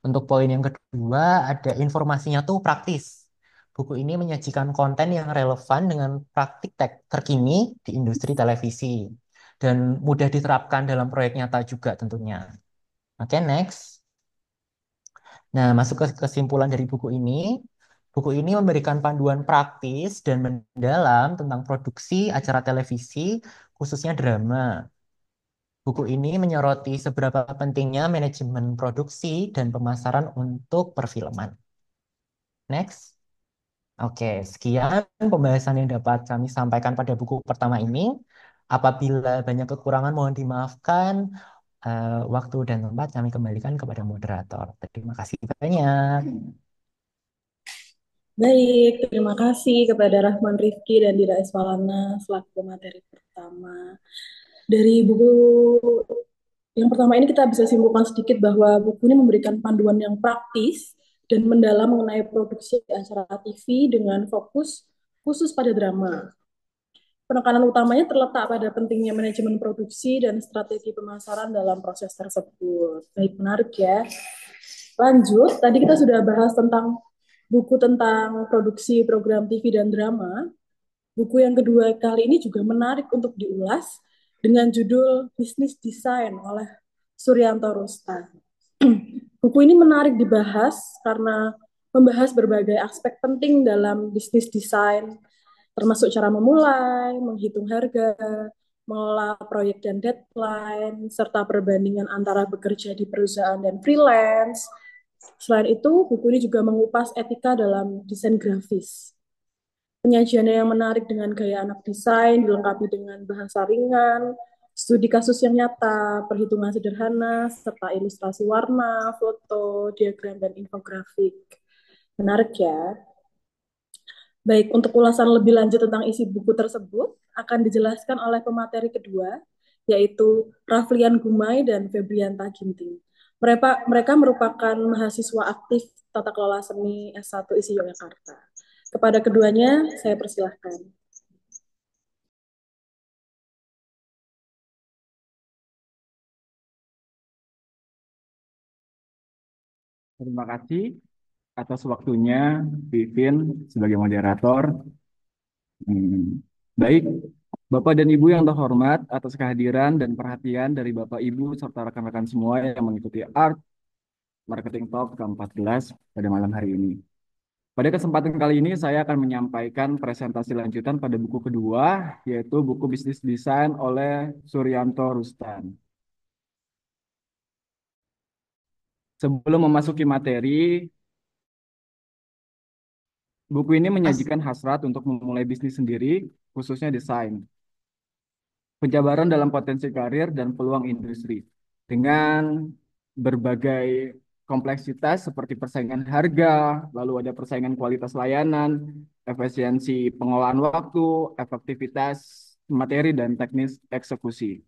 Untuk poin yang kedua, ada informasinya tuh praktis. Buku ini menyajikan konten yang relevan dengan praktik terkini di industri televisi dan mudah diterapkan dalam proyek nyata juga tentunya. Oke, okay, next. Nah, masuk ke kesimpulan dari buku ini, buku ini memberikan panduan praktis dan mendalam tentang produksi acara televisi, khususnya drama. Buku ini menyoroti seberapa pentingnya manajemen produksi dan pemasaran untuk perfilman. Next. Oke, sekian pembahasan yang dapat kami sampaikan pada buku pertama ini. Apabila banyak kekurangan, mohon dimaafkan uh, waktu dan tempat kami kembalikan kepada moderator. Terima kasih banyak. Hmm. Baik, terima kasih kepada Rahman Rifki dan Dira Eswalana selaku materi pertama. Dari buku yang pertama ini kita bisa simpulkan sedikit bahwa buku ini memberikan panduan yang praktis dan mendalam mengenai produksi acara TV dengan fokus khusus pada drama penekanan utamanya terletak pada pentingnya manajemen produksi dan strategi pemasaran dalam proses tersebut. Baik, menarik ya. Lanjut, tadi kita sudah bahas tentang buku tentang produksi program TV dan drama. Buku yang kedua kali ini juga menarik untuk diulas dengan judul Business Design oleh Suryanto Rusta. buku ini menarik dibahas karena membahas berbagai aspek penting dalam bisnis desain, termasuk cara memulai, menghitung harga, mengelola proyek dan deadline, serta perbandingan antara bekerja di perusahaan dan freelance. Selain itu, buku ini juga mengupas etika dalam desain grafis. Penyajiannya yang menarik dengan gaya anak desain, dilengkapi dengan bahasa ringan, studi kasus yang nyata, perhitungan sederhana, serta ilustrasi warna, foto, diagram, dan infografik. Menarik ya? Baik, untuk ulasan lebih lanjut tentang isi buku tersebut akan dijelaskan oleh pemateri kedua, yaitu Raflian Gumai dan Febrian Ginting. Mereka, mereka merupakan mahasiswa aktif Tata Kelola Seni S1 ISI Yogyakarta. Kepada keduanya, saya persilahkan. Terima kasih atas waktunya, Vivin sebagai moderator. Hmm. Baik, Bapak dan Ibu yang terhormat atas kehadiran dan perhatian dari Bapak Ibu serta rekan-rekan semua yang mengikuti Art Marketing Talk ke-14 pada malam hari ini. Pada kesempatan kali ini saya akan menyampaikan presentasi lanjutan pada buku kedua, yaitu buku Bisnis desain oleh Suryanto Rustan. Sebelum memasuki materi, Buku ini menyajikan hasrat untuk memulai bisnis sendiri, khususnya desain. Penjabaran dalam potensi karir dan peluang industri. Dengan berbagai kompleksitas seperti persaingan harga, lalu ada persaingan kualitas layanan, efisiensi pengolahan waktu, efektivitas materi dan teknis eksekusi.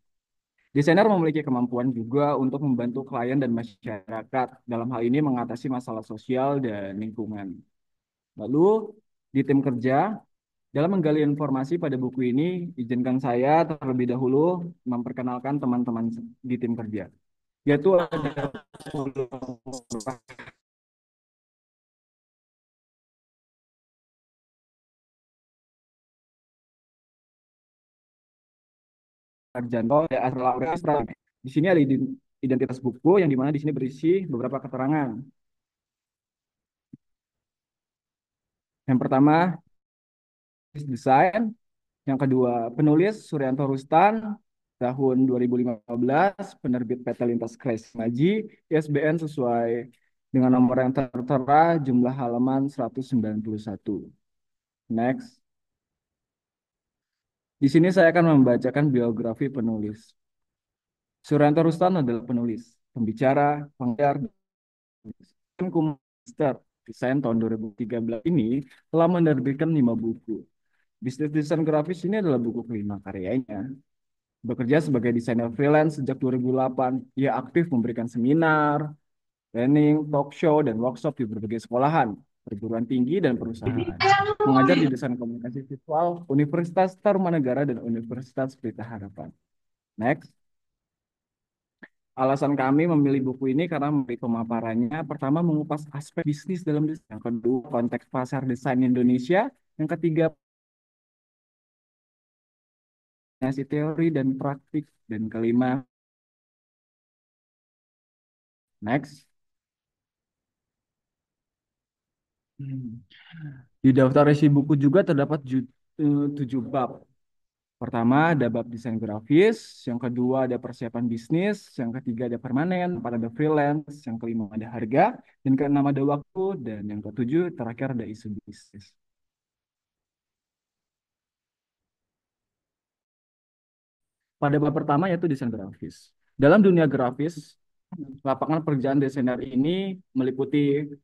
Desainer memiliki kemampuan juga untuk membantu klien dan masyarakat dalam hal ini mengatasi masalah sosial dan lingkungan. Lalu di tim kerja, dalam menggali informasi pada buku ini, izinkan saya terlebih dahulu memperkenalkan teman-teman di tim kerja. Yaitu ada Arjanto, ya Asra Di sini ada identitas buku yang dimana di sini berisi beberapa keterangan Yang pertama desain, yang kedua penulis Suryanto Rustan tahun 2015, penerbit PT Lintas Kreis Maji, ISBN sesuai dengan nomor yang tertera jumlah halaman 191. Next. Di sini saya akan membacakan biografi penulis. Suryanto Rustan adalah penulis, pembicara, pengajar, dan Desain tahun 2013 ini telah menerbitkan lima buku. Bisnis desain grafis ini adalah buku kelima karyanya. Bekerja sebagai desainer freelance sejak 2008, ia aktif memberikan seminar, training, talk show, dan workshop di berbagai sekolahan, perguruan tinggi, dan perusahaan. Mengajar di desain komunikasi visual Universitas Tarumanegara dan Universitas Pelita Harapan. Next. Alasan kami memilih buku ini karena memberi pemaparannya, pertama mengupas aspek bisnis dalam desain, yang kedua konteks pasar desain Indonesia, yang ketiga nasi teori dan praktik, dan kelima next. Hmm. Di daftar isi buku juga terdapat eh, tujuh bab Pertama ada bab desain grafis, yang kedua ada persiapan bisnis, yang ketiga ada permanen, empat ada freelance, yang kelima ada harga, dan keenam ada waktu, dan yang ketujuh terakhir ada isu bisnis. Pada bab pertama yaitu desain grafis. Dalam dunia grafis, lapangan pekerjaan desainer ini meliputi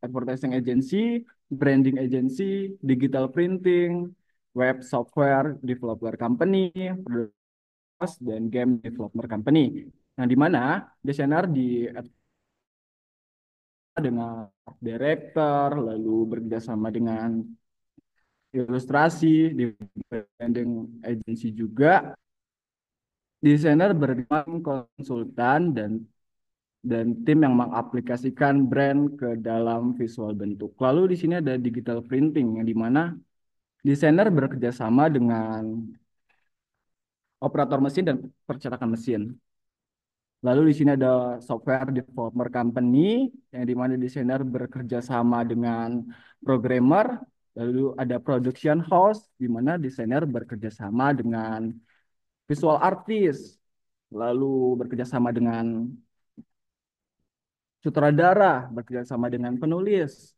advertising agency, branding agency, digital printing, web software developer company, plus dan game developer company. Nah, di mana desainer di dengan director, lalu bekerjasama dengan ilustrasi, di branding agency juga. Desainer bergabung konsultan dan dan tim yang mengaplikasikan brand ke dalam visual bentuk. Lalu di sini ada digital printing yang dimana Desainer bekerja sama dengan operator mesin dan percetakan mesin. Lalu di sini ada software developer company yang di mana desainer bekerja sama dengan programmer. Lalu ada production house di mana desainer bekerja sama dengan visual artist. Lalu bekerja sama dengan sutradara, bekerja sama dengan penulis.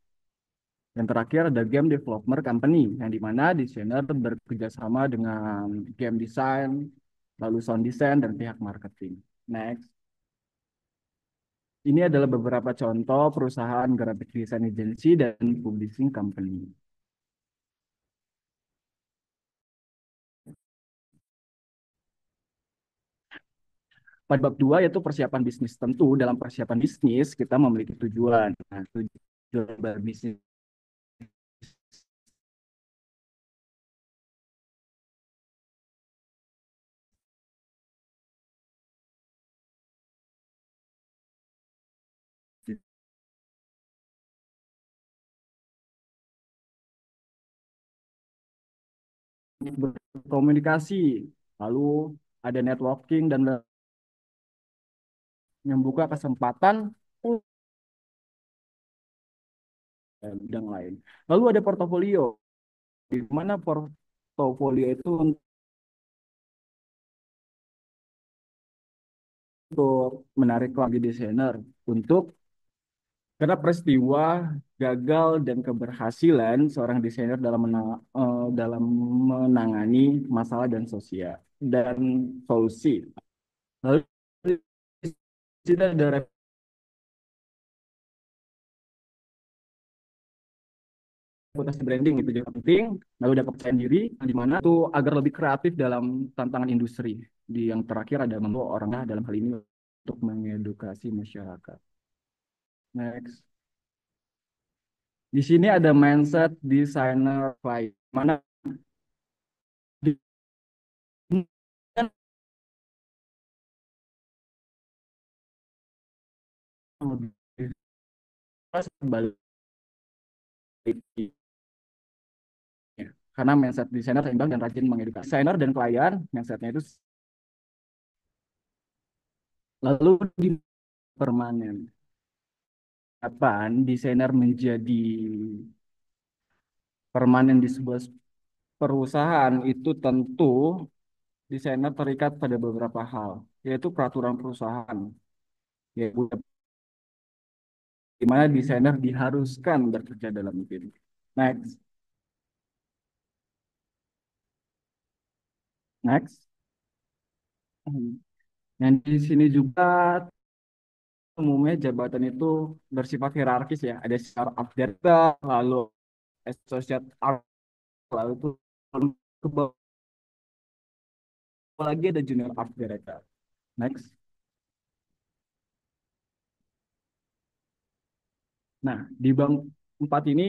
Yang terakhir ada game developer company yang dimana desainer sama dengan game design, lalu sound design dan pihak marketing. Next. Ini adalah beberapa contoh perusahaan graphic design agency dan publishing company. Pada bab dua yaitu persiapan bisnis. Tentu dalam persiapan bisnis kita memiliki tujuan. Nah, tujuan berbisnis berkomunikasi, lalu ada networking dan membuka kesempatan bidang lain. Lalu ada portofolio, di mana portofolio itu untuk menarik lagi desainer untuk karena peristiwa gagal dan keberhasilan seorang desainer dalam menang, eh, dalam menangani masalah dan sosial dan solusi. Lalu kita ada reputasi branding itu juga penting. Lalu ada kepercayaan diri, di mana itu agar lebih kreatif dalam tantangan industri. Di yang terakhir ada membawa orangnya dalam hal ini untuk mengedukasi masyarakat. Next. Di sini ada mindset designer client. Mana karena mindset desainer seimbang dan rajin mengedukasi desainer dan klien mindsetnya itu lalu di permanen kapan desainer menjadi permanen di sebuah perusahaan itu tentu desainer terikat pada beberapa hal, yaitu peraturan perusahaan. Yaitu di mana desainer diharuskan bekerja dalam tim. Next. Next. Hmm. Dan di sini juga umumnya jabatan itu bersifat hierarkis ya. Ada secara update, lalu associate art, lalu itu ke bawah. Apalagi ada junior art director. Next. Nah, di bank 4 ini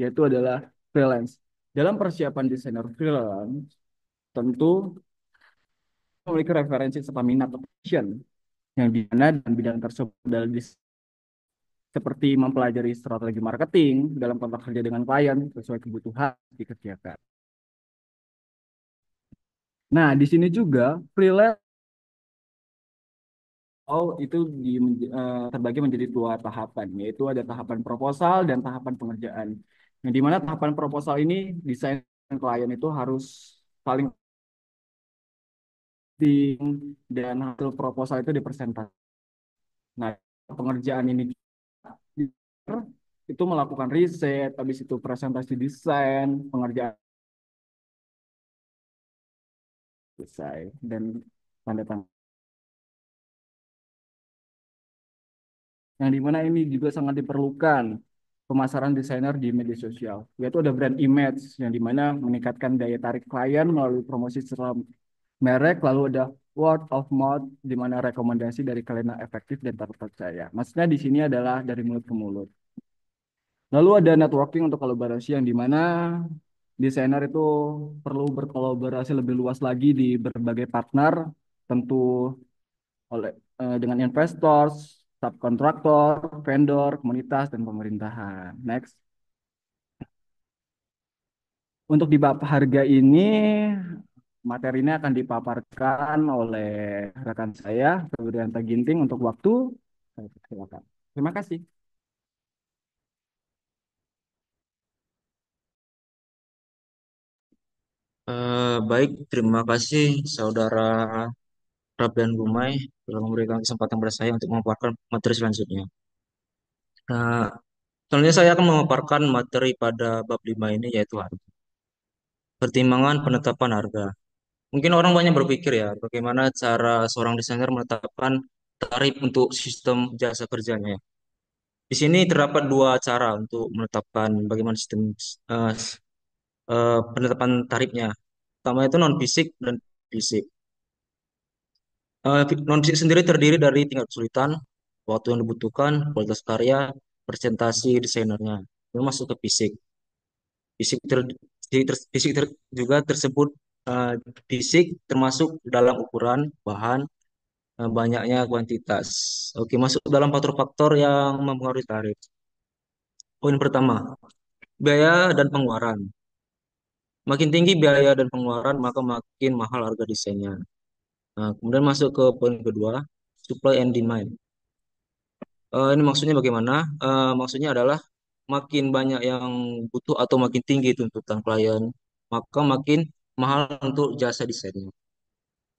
yaitu adalah freelance. Dalam persiapan desainer freelance, tentu memiliki referensi serta minat passion yang di mana dan bidang tersebut adalah seperti mempelajari strategi marketing dalam kontak kerja dengan klien sesuai kebutuhan dikerjakan. Nah, di sini juga freelance Oh, itu di, uh, terbagi menjadi dua tahapan, yaitu ada tahapan proposal dan tahapan pengerjaan. Nah, di mana tahapan proposal ini desain klien itu harus paling testing dan hasil proposal itu dipresentasi. Nah, pengerjaan ini itu melakukan riset, habis itu presentasi desain, pengerjaan selesai dan tanda tangan. Yang dimana ini juga sangat diperlukan pemasaran desainer di media sosial, yaitu ada brand image yang dimana meningkatkan daya tarik klien melalui promosi secara merek, lalu ada word of mouth, di mana rekomendasi dari kalian efektif dan terpercaya. Maksudnya di sini adalah dari mulut ke mulut. Lalu ada networking untuk kolaborasi yang di mana desainer itu perlu berkolaborasi lebih luas lagi di berbagai partner, tentu oleh eh, dengan investor, subkontraktor, vendor, komunitas dan pemerintahan. Next. Untuk di bab harga ini materi ini akan dipaparkan oleh rekan saya, Febrianta Ginting untuk waktu. Silakan. Terima kasih. Uh, baik, terima kasih saudara Rabian Gumai telah memberikan kesempatan pada saya untuk memaparkan materi selanjutnya. Uh, eh, selanjutnya saya akan memaparkan materi pada bab 5 ini yaitu harga. Pertimbangan penetapan harga. Mungkin orang banyak hmm. berpikir ya, bagaimana cara seorang desainer menetapkan tarif untuk sistem jasa kerjanya. Di sini terdapat dua cara untuk menetapkan bagaimana sistem uh, uh, penetapan tarifnya. Pertama itu non fisik dan fisik. Uh, eh, non fisik sendiri terdiri dari tingkat kesulitan, waktu yang dibutuhkan, kualitas karya, presentasi desainernya. Itu masuk ke fisik. Fisik fisik, ter, fisik ter, juga tersebut uh, termasuk dalam ukuran bahan uh, banyaknya kuantitas. Oke, masuk dalam faktor-faktor yang mempengaruhi tarif. Poin pertama, biaya dan pengeluaran. Makin tinggi biaya dan pengeluaran, maka makin mahal harga desainnya. Nah, kemudian masuk ke poin kedua, supply and demand. Uh, ini maksudnya bagaimana? Uh, maksudnya adalah makin banyak yang butuh atau makin tinggi tuntutan klien, maka makin mahal untuk jasa desainnya.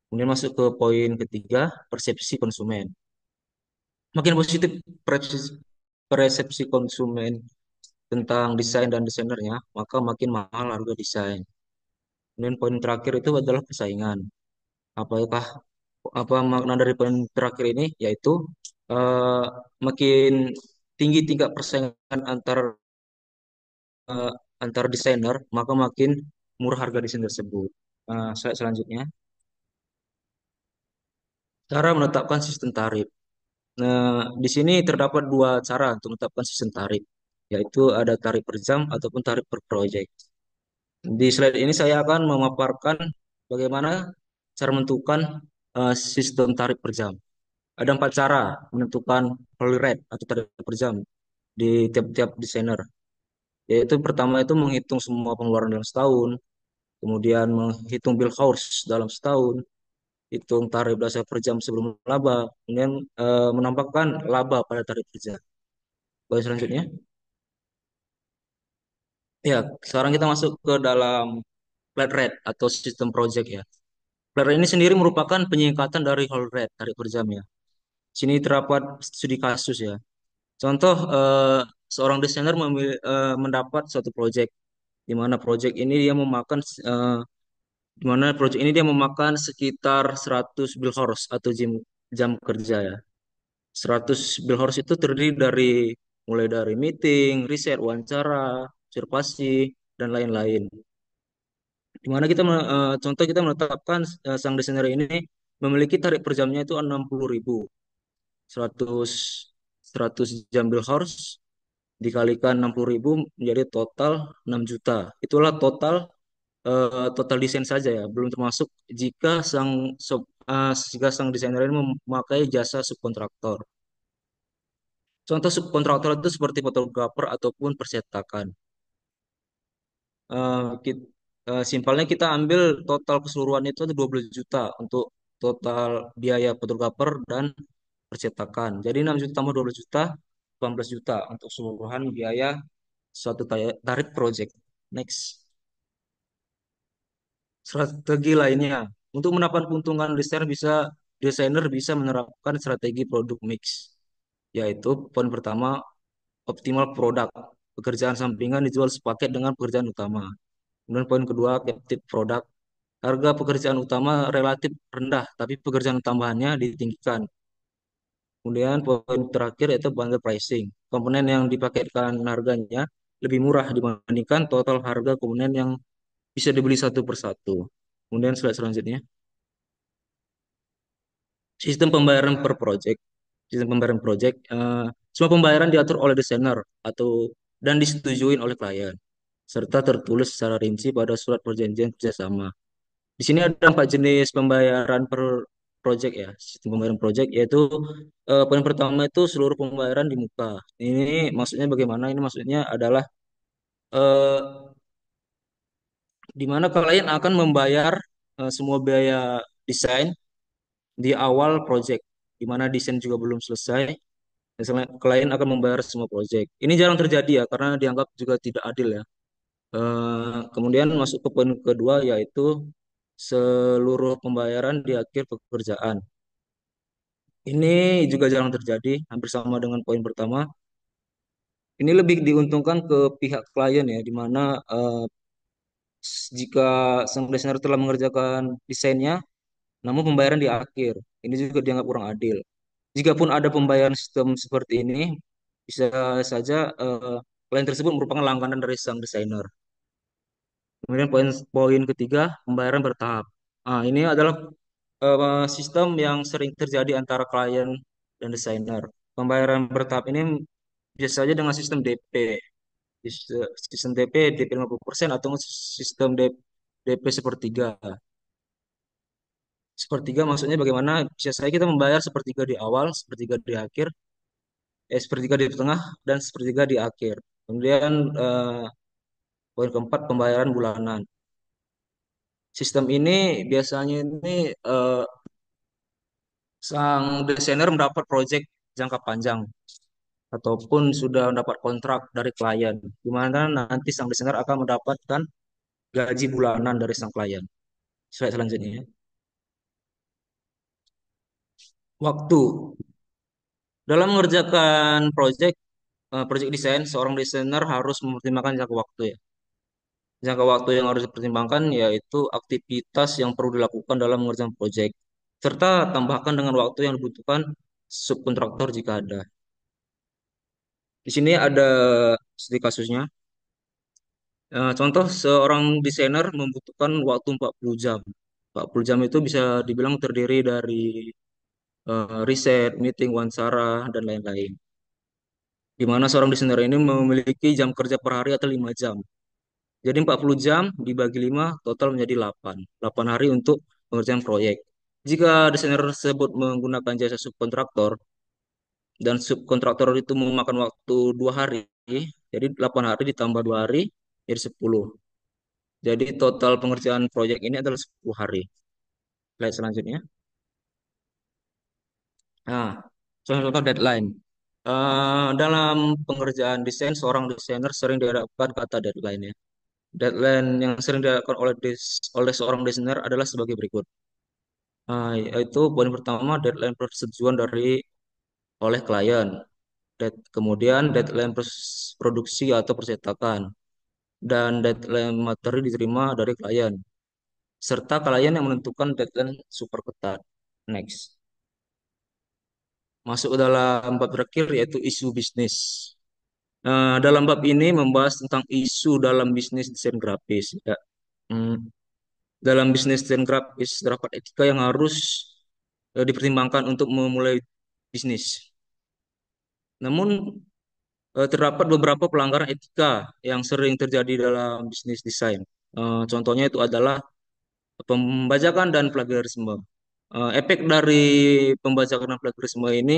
Kemudian masuk ke poin ketiga, persepsi konsumen. Makin positif persepsi konsumen tentang desain dan desainernya, maka makin mahal harga desain. Kemudian poin terakhir itu adalah persaingan. Apakah apa makna dari poin terakhir ini? Yaitu uh, makin tinggi tingkat persaingan antar uh, antar desainer, maka makin murah harga desain tersebut. Nah, slide selanjutnya. Cara menetapkan sistem tarif. Nah, di sini terdapat dua cara untuk menetapkan sistem tarif, yaitu ada tarif per jam ataupun tarif per proyek. Di slide ini saya akan memaparkan bagaimana cara menentukan uh, sistem tarif per jam. Ada empat cara menentukan hourly rate atau tarif per jam di tiap-tiap desainer. Yaitu pertama itu menghitung semua pengeluaran dalam setahun, kemudian menghitung bill hours dalam setahun, hitung tarif dasar per jam sebelum laba, kemudian e, eh, menampakkan laba pada tarif kerja. jam. Baik selanjutnya. Ya, sekarang kita masuk ke dalam flat rate atau sistem project ya. Flat rate ini sendiri merupakan penyingkatan dari whole rate, tarif per jam ya. Sini terdapat studi kasus ya. Contoh, e, seorang desainer memilih, eh, mendapat suatu project di mana project ini dia memakan uh, di mana project ini dia memakan sekitar 100 bill hours atau jam jam kerja ya. 100 bill hours itu terdiri dari mulai dari meeting, riset, wawancara, observasi dan lain-lain. Di mana kita uh, contoh kita menetapkan uh, sang desainer ini memiliki tarif per jamnya itu 60.000. 100 100 jam bill hours dikalikan 60000 menjadi total 6 juta. Itulah total uh, total desain saja ya, belum termasuk jika sang sub, uh, jika sang desainer ini memakai jasa subkontraktor. Contoh subkontraktor itu seperti fotografer ataupun percetakan. Uh, eh, kita, uh, simpelnya kita ambil total keseluruhan itu 20 juta untuk total biaya fotografer dan percetakan. Jadi 6 juta tambah 12 juta 18 juta untuk seluruhan biaya suatu tarif project. Next. Strategi lainnya. Untuk mendapatkan keuntungan desainer bisa desainer bisa menerapkan strategi produk mix, yaitu poin pertama optimal produk. Pekerjaan sampingan dijual sepaket dengan pekerjaan utama. Kemudian poin kedua captive product. Harga pekerjaan utama relatif rendah, tapi pekerjaan tambahannya ditinggikan Kemudian poin terakhir yaitu bundle pricing. Komponen yang dipakaikan harganya lebih murah dibandingkan total harga komponen yang bisa dibeli satu persatu. Kemudian slide selanjutnya. Sistem pembayaran per project. Sistem pembayaran project. Uh, semua pembayaran diatur oleh desainer atau dan disetujui oleh klien serta tertulis secara rinci pada surat perjanjian kerjasama. Di sini ada empat jenis pembayaran per project ya sistem pembayaran project yaitu eh, poin pertama itu seluruh pembayaran di muka ini maksudnya bagaimana ini maksudnya adalah eh, di mana klien akan membayar eh, semua biaya desain di awal project di mana desain juga belum selesai misalnya klien akan membayar semua project ini jarang terjadi ya karena dianggap juga tidak adil ya eh, kemudian masuk ke poin kedua yaitu seluruh pembayaran di akhir pekerjaan. Ini hmm. juga jarang terjadi, hampir sama dengan poin pertama. Ini lebih diuntungkan ke pihak klien ya, di mana uh, jika sang desainer telah mengerjakan desainnya, namun pembayaran di akhir. Ini juga dianggap kurang adil. Jikapun ada pembayaran sistem seperti ini, bisa saja uh, klien tersebut merupakan langganan dari sang desainer. Kemudian poin poin ketiga, pembayaran bertahap. Nah, ini adalah uh, sistem yang sering terjadi antara klien dan desainer. Pembayaran bertahap ini biasanya dengan sistem DP. Sistem DP DP 50% atau sistem DP, DP sepertiga. Sepertiga maksudnya bagaimana biasanya kita membayar sepertiga di awal, sepertiga di akhir, eh, sepertiga di tengah dan sepertiga di akhir. Kemudian uh, Poin keempat, pembayaran bulanan. Sistem ini biasanya ini uh, sang desainer mendapat proyek jangka panjang ataupun sudah mendapat kontrak dari klien, di mana nanti sang desainer akan mendapatkan gaji bulanan dari sang klien. Slide selanjutnya. Waktu. Dalam mengerjakan proyek eh, proyek desain, seorang desainer harus mempertimbangkan jangka waktu ya. Jangka waktu yang harus dipertimbangkan yaitu aktivitas yang perlu dilakukan dalam mengerjakan proyek, serta tambahkan dengan waktu yang dibutuhkan subkontraktor jika ada. Di sini ada sedikit kasusnya. Eh, contoh, seorang desainer membutuhkan waktu 40 jam. 40 jam itu bisa dibilang terdiri dari eh, riset, meeting, wawancara, dan lain-lain. Di mana seorang desainer ini memiliki jam kerja per hari atau 5 jam. Jadi 40 jam dibagi 5 total menjadi 8. 8 hari untuk pengerjaan proyek. Jika desainer tersebut menggunakan jasa subkontraktor dan subkontraktor itu memakan waktu 2 hari, jadi 8 hari ditambah 2 hari jadi 10. Jadi total pengerjaan proyek ini adalah 10 hari. Slide selanjutnya. Nah, contoh-contoh deadline. Uh, dalam pengerjaan desain, seorang desainer sering dihadapkan kata deadline ya. Deadline yang sering dilakukan oleh des, oleh seorang desainer adalah sebagai berikut. Uh, yaitu poin pertama deadline persetujuan dari oleh klien. Dead, kemudian deadline pers, produksi atau percetakan dan deadline materi diterima dari klien serta klien yang menentukan deadline super ketat. Next. Masuk dalam bab terakhir yaitu isu bisnis. Eh, dalam bab ini membahas tentang isu dalam bisnis desain grafis. Ya. Hmm. Dalam bisnis desain grafis, terdapat etika yang harus uh, dipertimbangkan untuk memulai bisnis. Namun uh, terdapat beberapa pelanggaran etika yang sering terjadi dalam bisnis desain. Uh, contohnya itu adalah pembajakan dan plagiarisme. Uh, efek dari pembajakan dan plagiarisme ini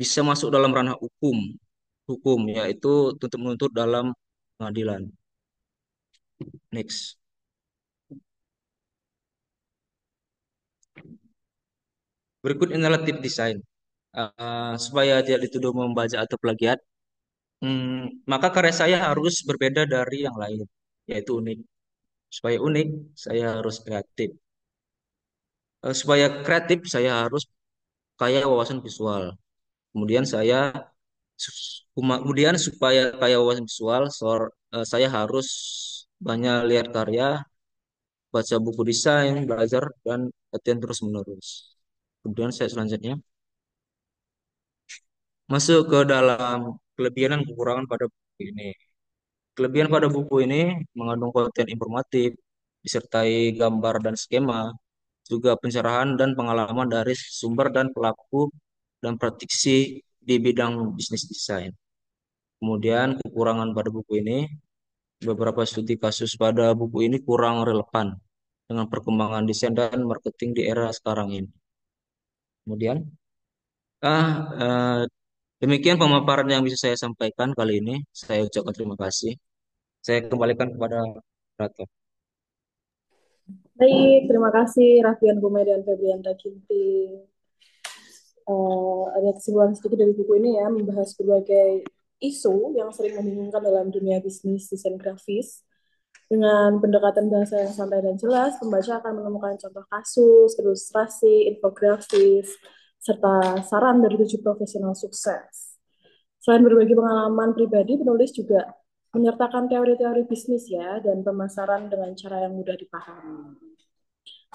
bisa masuk dalam ranah hukum hukum yaitu tuntut menuntut dalam pengadilan. Next. Berikut tip tip Uh, supaya tidak dituduh membaca atau plagiat, hmm, maka karya saya harus berbeda dari yang lain, yaitu unik. Supaya unik, saya harus kreatif. Uh, supaya kreatif, saya harus kaya wawasan visual. Kemudian saya Hmm. kemudian supaya kayak visual so, uh, eh, saya harus banyak lihat karya baca buku desain belajar dan latihan terus menerus kemudian saya selanjutnya masuk ke dalam kelebihan dan kekurangan pada buku ini kelebihan pada buku ini mengandung konten informatif disertai gambar dan skema juga pencerahan dan pengalaman dari sumber dan pelaku dan praktisi di bidang bisnis desain. Kemudian kekurangan pada buku ini, beberapa studi kasus pada buku ini kurang relevan dengan perkembangan desain dan marketing di era sekarang ini. Kemudian, ah, eh, demikian pemaparan yang bisa saya sampaikan kali ini. Saya ucapkan terima kasih. Saya kembalikan kepada Rato. Baik, terima kasih Rafian Gume dan Febrianta Kinti. Uh, ada kesimpulan sedikit dari buku ini ya, membahas berbagai isu yang sering membingungkan dalam dunia bisnis desain grafis. Dengan pendekatan bahasa yang santai dan jelas, pembaca akan menemukan contoh kasus, ilustrasi, infografis, serta saran dari tujuh profesional sukses. Selain berbagi pengalaman pribadi, penulis juga menyertakan teori-teori bisnis ya dan pemasaran dengan cara yang mudah dipahami.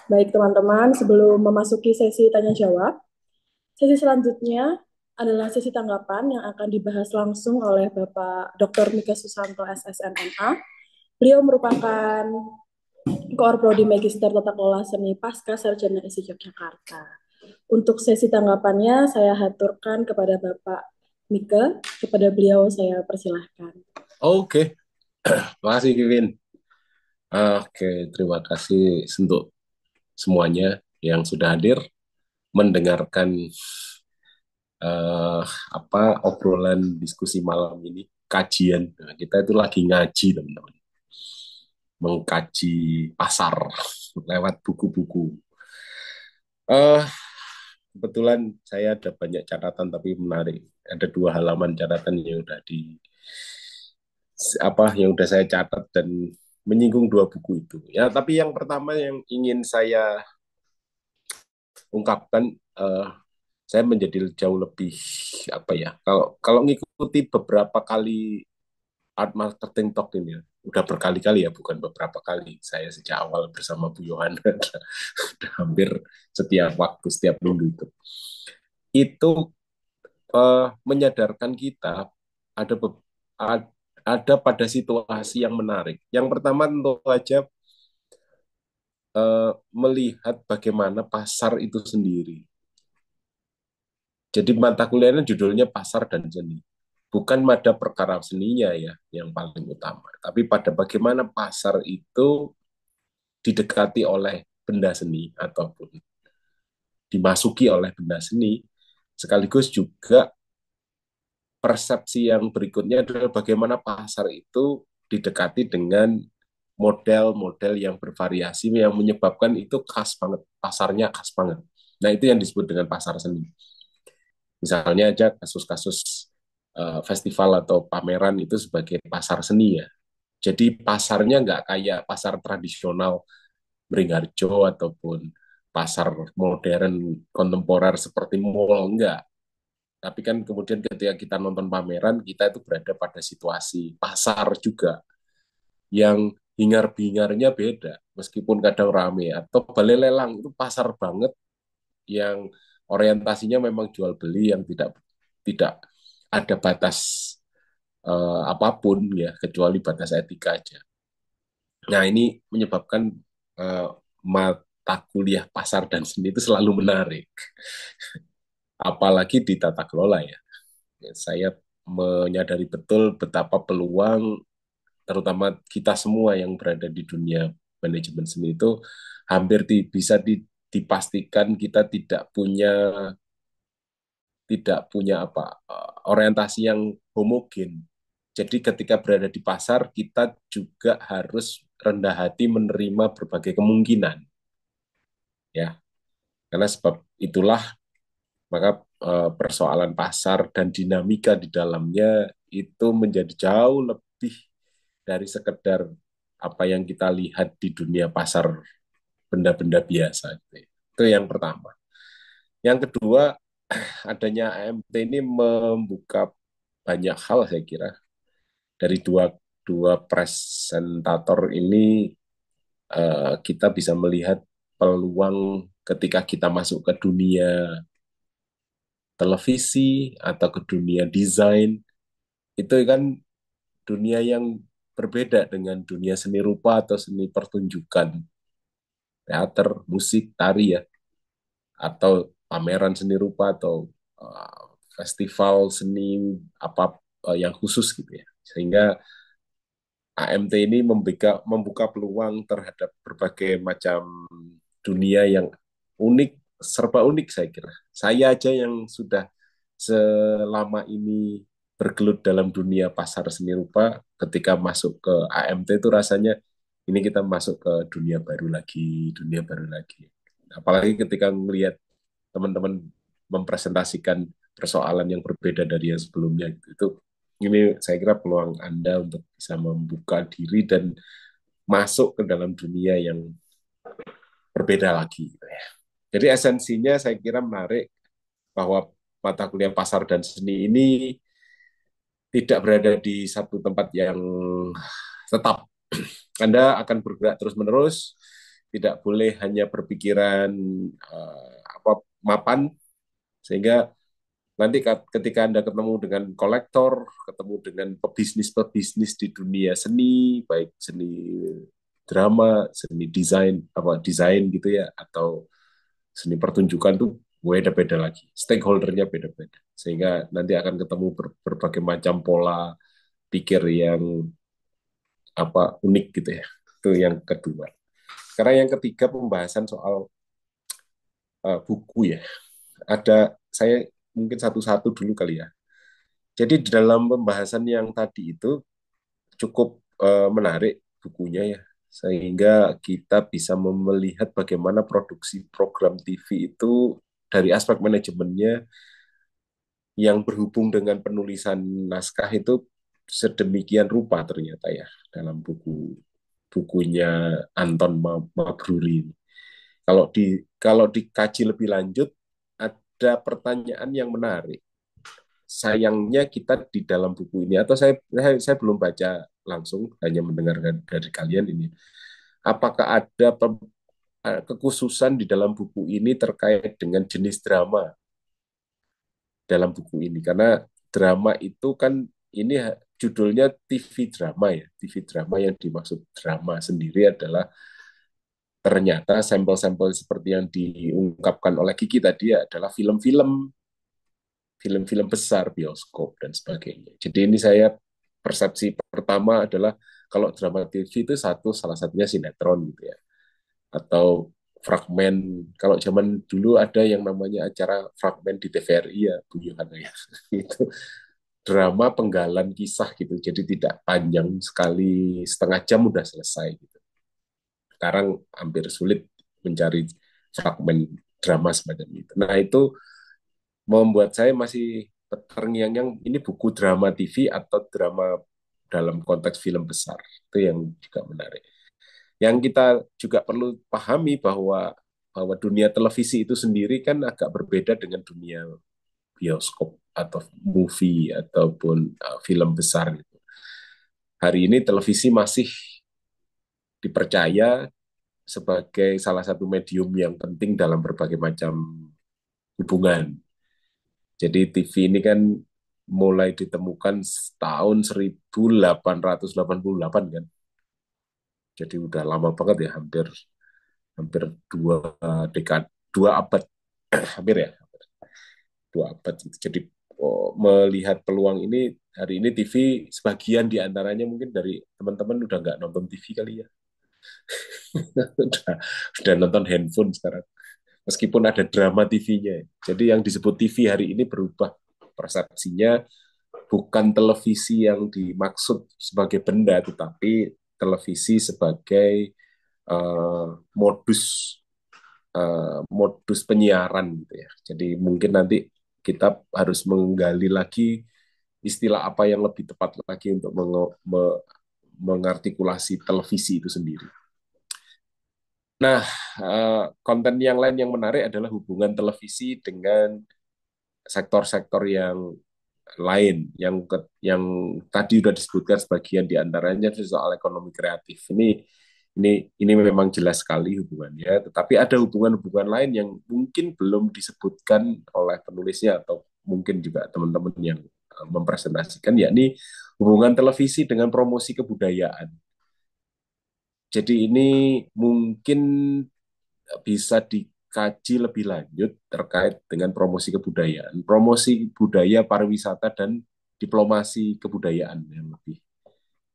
Baik teman-teman, sebelum memasuki sesi tanya jawab, sesi selanjutnya adalah sesi tanggapan yang akan dibahas langsung oleh Bapak Dr. Mika Susanto SSMMA. Beliau merupakan Prodi Magister Tata Kelola Seni Pasca Sarjana ISI Yogyakarta. Untuk sesi tanggapannya saya haturkan kepada Bapak Mika, kepada beliau saya persilahkan. Oke, okay. makasih Kevin. Oke, terima kasih untuk semuanya yang sudah hadir mendengarkan uh, apa obrolan diskusi malam ini kajian nah, kita itu lagi ngaji teman-teman mengkaji pasar lewat buku-buku uh, kebetulan saya ada banyak catatan tapi menarik ada dua halaman catatan yang udah di apa yang sudah saya catat dan menyinggung dua buku itu ya tapi yang pertama yang ingin saya ungkapkan uh, saya menjadi jauh lebih apa ya kalau kalau ngikuti beberapa kali art marketing talk ini ya, udah berkali-kali ya bukan beberapa kali saya sejak awal bersama Bu Yohana udah, hampir setiap waktu setiap minggu itu itu uh, menyadarkan kita ada ada pada situasi yang menarik yang pertama tentu saja uh, eh, melihat bagaimana pasar itu sendiri jadi mata kuliahnya judulnya pasar dan seni. Bukan pada perkara seninya ya yang paling utama, tapi pada bagaimana pasar itu didekati oleh benda seni ataupun dimasuki oleh benda seni, sekaligus juga persepsi yang berikutnya adalah bagaimana pasar itu didekati dengan model-model yang bervariasi yang menyebabkan itu khas banget pasarnya khas banget. Nah itu yang disebut dengan pasar seni. Misalnya aja kasus-kasus eh, festival atau pameran itu sebagai pasar seni ya. Jadi pasarnya nggak kayak pasar tradisional Beringharjo ataupun pasar modern kontemporer seperti mall enggak. Tapi kan kemudian ketika kita nonton pameran, kita itu berada pada situasi pasar juga yang hingar-bingarnya beda. Meskipun kadang rame atau balai lelang itu pasar banget yang orientasinya memang jual beli yang tidak tidak ada batas uh, apapun ya kecuali batas etika aja. Nah ini menyebabkan uh, mata kuliah pasar dan seni itu selalu menarik, apalagi di tata kelola ya. Saya menyadari betul betapa peluang terutama kita semua yang berada di dunia manajemen seni itu hampir di, bisa di, dipastikan kita tidak punya tidak punya apa eh, orientasi yang homogen. Jadi ketika berada di pasar kita juga harus rendah hati menerima berbagai kemungkinan. Ya. Karena sebab itulah maka eh, persoalan pasar dan dinamika di dalamnya itu menjadi jauh lebih dari sekedar apa yang kita lihat di dunia pasar benda-benda biasa itu. Ya. Itu yang pertama. Yang kedua, adanya AMT ini membuka banyak hal saya kira. Dari dua dua presentator ini eh, kita bisa melihat peluang ketika kita masuk ke dunia televisi atau ke dunia desain itu kan dunia yang berbeda dengan dunia seni rupa atau seni pertunjukan teater, musik, tari ya, atau pameran seni rupa atau uh, festival seni apa uh, yang khusus gitu ya. Sehingga AMT ini membuka membuka peluang terhadap berbagai macam dunia yang unik, serba unik saya kira. Saya aja yang sudah selama ini bergelut dalam dunia pasar seni rupa ketika masuk ke AMT itu rasanya ini kita masuk ke dunia baru lagi, dunia baru lagi. Apalagi ketika melihat teman-teman mempresentasikan persoalan yang berbeda dari yang sebelumnya itu ini saya kira peluang Anda untuk bisa membuka diri dan masuk ke dalam dunia yang berbeda lagi. Jadi esensinya saya kira menarik bahwa mata kuliah pasar dan seni ini tidak berada di satu tempat yang tetap Anda akan bergerak terus-menerus, tidak boleh hanya berpikiran uh, apa mapan sehingga nanti ketika Anda ketemu dengan kolektor, ketemu dengan pebisnis-pebisnis di dunia seni, baik seni drama, seni desain apa desain gitu ya atau seni pertunjukan tuh beda-beda lagi. Stakeholdernya beda-beda. Sehingga nanti akan ketemu berbagai macam pola pikir yang apa unik gitu ya itu yang kedua karena yang ketiga pembahasan soal uh, buku ya ada saya mungkin satu-satu dulu kali ya jadi di dalam pembahasan yang tadi itu cukup uh, menarik bukunya ya sehingga kita bisa melihat bagaimana produksi program TV itu dari aspek manajemennya yang berhubung dengan penulisan naskah itu sedemikian rupa ternyata ya dalam buku bukunya Anton Magruri. Kalau di kalau dikaji lebih lanjut ada pertanyaan yang menarik. Sayangnya kita di dalam buku ini atau saya saya, saya belum baca langsung hanya mendengarkan dari kalian ini. Apakah ada eh, kekhususan di dalam buku ini terkait dengan jenis drama dalam buku ini karena drama itu kan ini judulnya TV drama ya. TV drama yang dimaksud drama sendiri adalah ternyata sampel-sampel seperti yang diungkapkan oleh Kiki tadi adalah film-film film-film besar bioskop dan sebagainya. Jadi ini saya persepsi pertama adalah kalau drama TV itu satu salah satunya sinetron gitu ya. Atau fragmen kalau zaman dulu ada yang namanya acara fragmen di TVRI ya Bu Yohana ya. itu drama penggalan kisah gitu. Jadi tidak panjang sekali setengah jam udah selesai gitu. Sekarang hampir sulit mencari fragmen drama semacam itu. Nah itu membuat saya masih terngiang yang ini buku drama TV atau drama dalam konteks film besar. Itu yang juga menarik. Yang kita juga perlu pahami bahwa bahwa dunia televisi itu sendiri kan agak berbeda dengan dunia bioskop atau movie ataupun uh, film besar gitu. Hari ini televisi masih dipercaya sebagai salah satu medium yang penting dalam berbagai macam hubungan. Jadi TV ini kan mulai ditemukan tahun 1888 kan. Jadi udah lama banget ya hampir hampir dua uh, dekade, dua abad hampir ya dua abad gitu. Jadi Oh, melihat peluang ini hari ini TV sebagian diantaranya mungkin dari teman-teman udah nggak nonton TV kali ya udah, nonton handphone sekarang meskipun ada drama TV-nya jadi yang disebut TV hari ini berubah persepsinya bukan televisi yang dimaksud sebagai benda tetapi televisi sebagai uh, modus uh, modus penyiaran gitu ya jadi mungkin nanti kita harus menggali lagi istilah apa yang lebih tepat lagi untuk meng me mengartikulasi televisi itu sendiri. Nah, eh, konten yang lain yang menarik adalah hubungan televisi dengan sektor-sektor yang lain yang yang tadi sudah disebutkan sebagian diantaranya soal ekonomi kreatif ini ini ini memang jelas sekali hubungannya tetapi ada hubungan-hubungan lain yang mungkin belum disebutkan oleh penulisnya atau mungkin juga teman-teman yang eh, mempresentasikan yakni hubungan televisi dengan promosi kebudayaan. Jadi ini mungkin bisa dikaji lebih lanjut terkait dengan promosi kebudayaan, promosi budaya pariwisata dan diplomasi kebudayaan yang lebih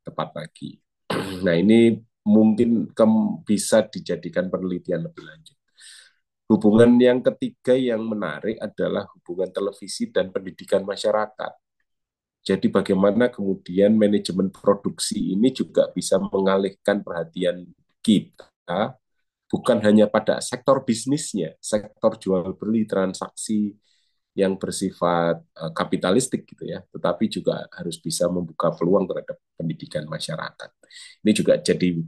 tepat lagi. Nah, ini mungkin bisa dijadikan penelitian lebih lanjut. Hubungan yang ketiga yang menarik adalah hubungan televisi dan pendidikan masyarakat. Jadi bagaimana kemudian manajemen produksi ini juga bisa mengalihkan perhatian kita bukan hanya pada sektor bisnisnya, sektor jual beli, transaksi, yang bersifat eh, kapitalistik gitu ya, tetapi juga harus bisa membuka peluang terhadap pendidikan masyarakat. Ini juga jadi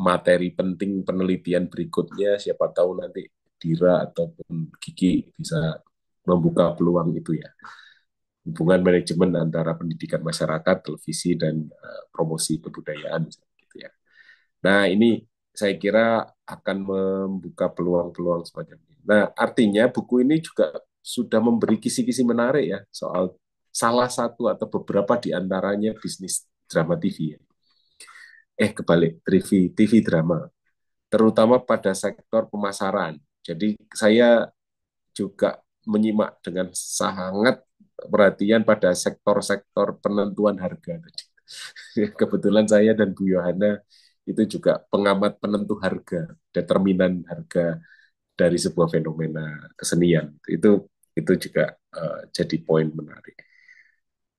materi penting penelitian berikutnya. Siapa tahu nanti Dira ataupun Kiki bisa membuka peluang itu ya hubungan manajemen antara pendidikan masyarakat, televisi dan eh, promosi kebudayaan gitu ya. Nah, ini saya kira akan membuka peluang-peluang semacam ini. Nah, artinya buku ini juga sudah memberi kisi-kisi menarik ya soal salah satu atau beberapa di antaranya bisnis drama TV ya. Eh kebalik, TV, TV drama. Terutama pada sektor pemasaran. Jadi saya juga menyimak dengan sangat perhatian pada sektor-sektor penentuan harga Kebetulan saya dan Bu Yohana itu juga pengamat penentu harga, determinan harga dari sebuah fenomena kesenian itu itu juga uh, jadi poin menarik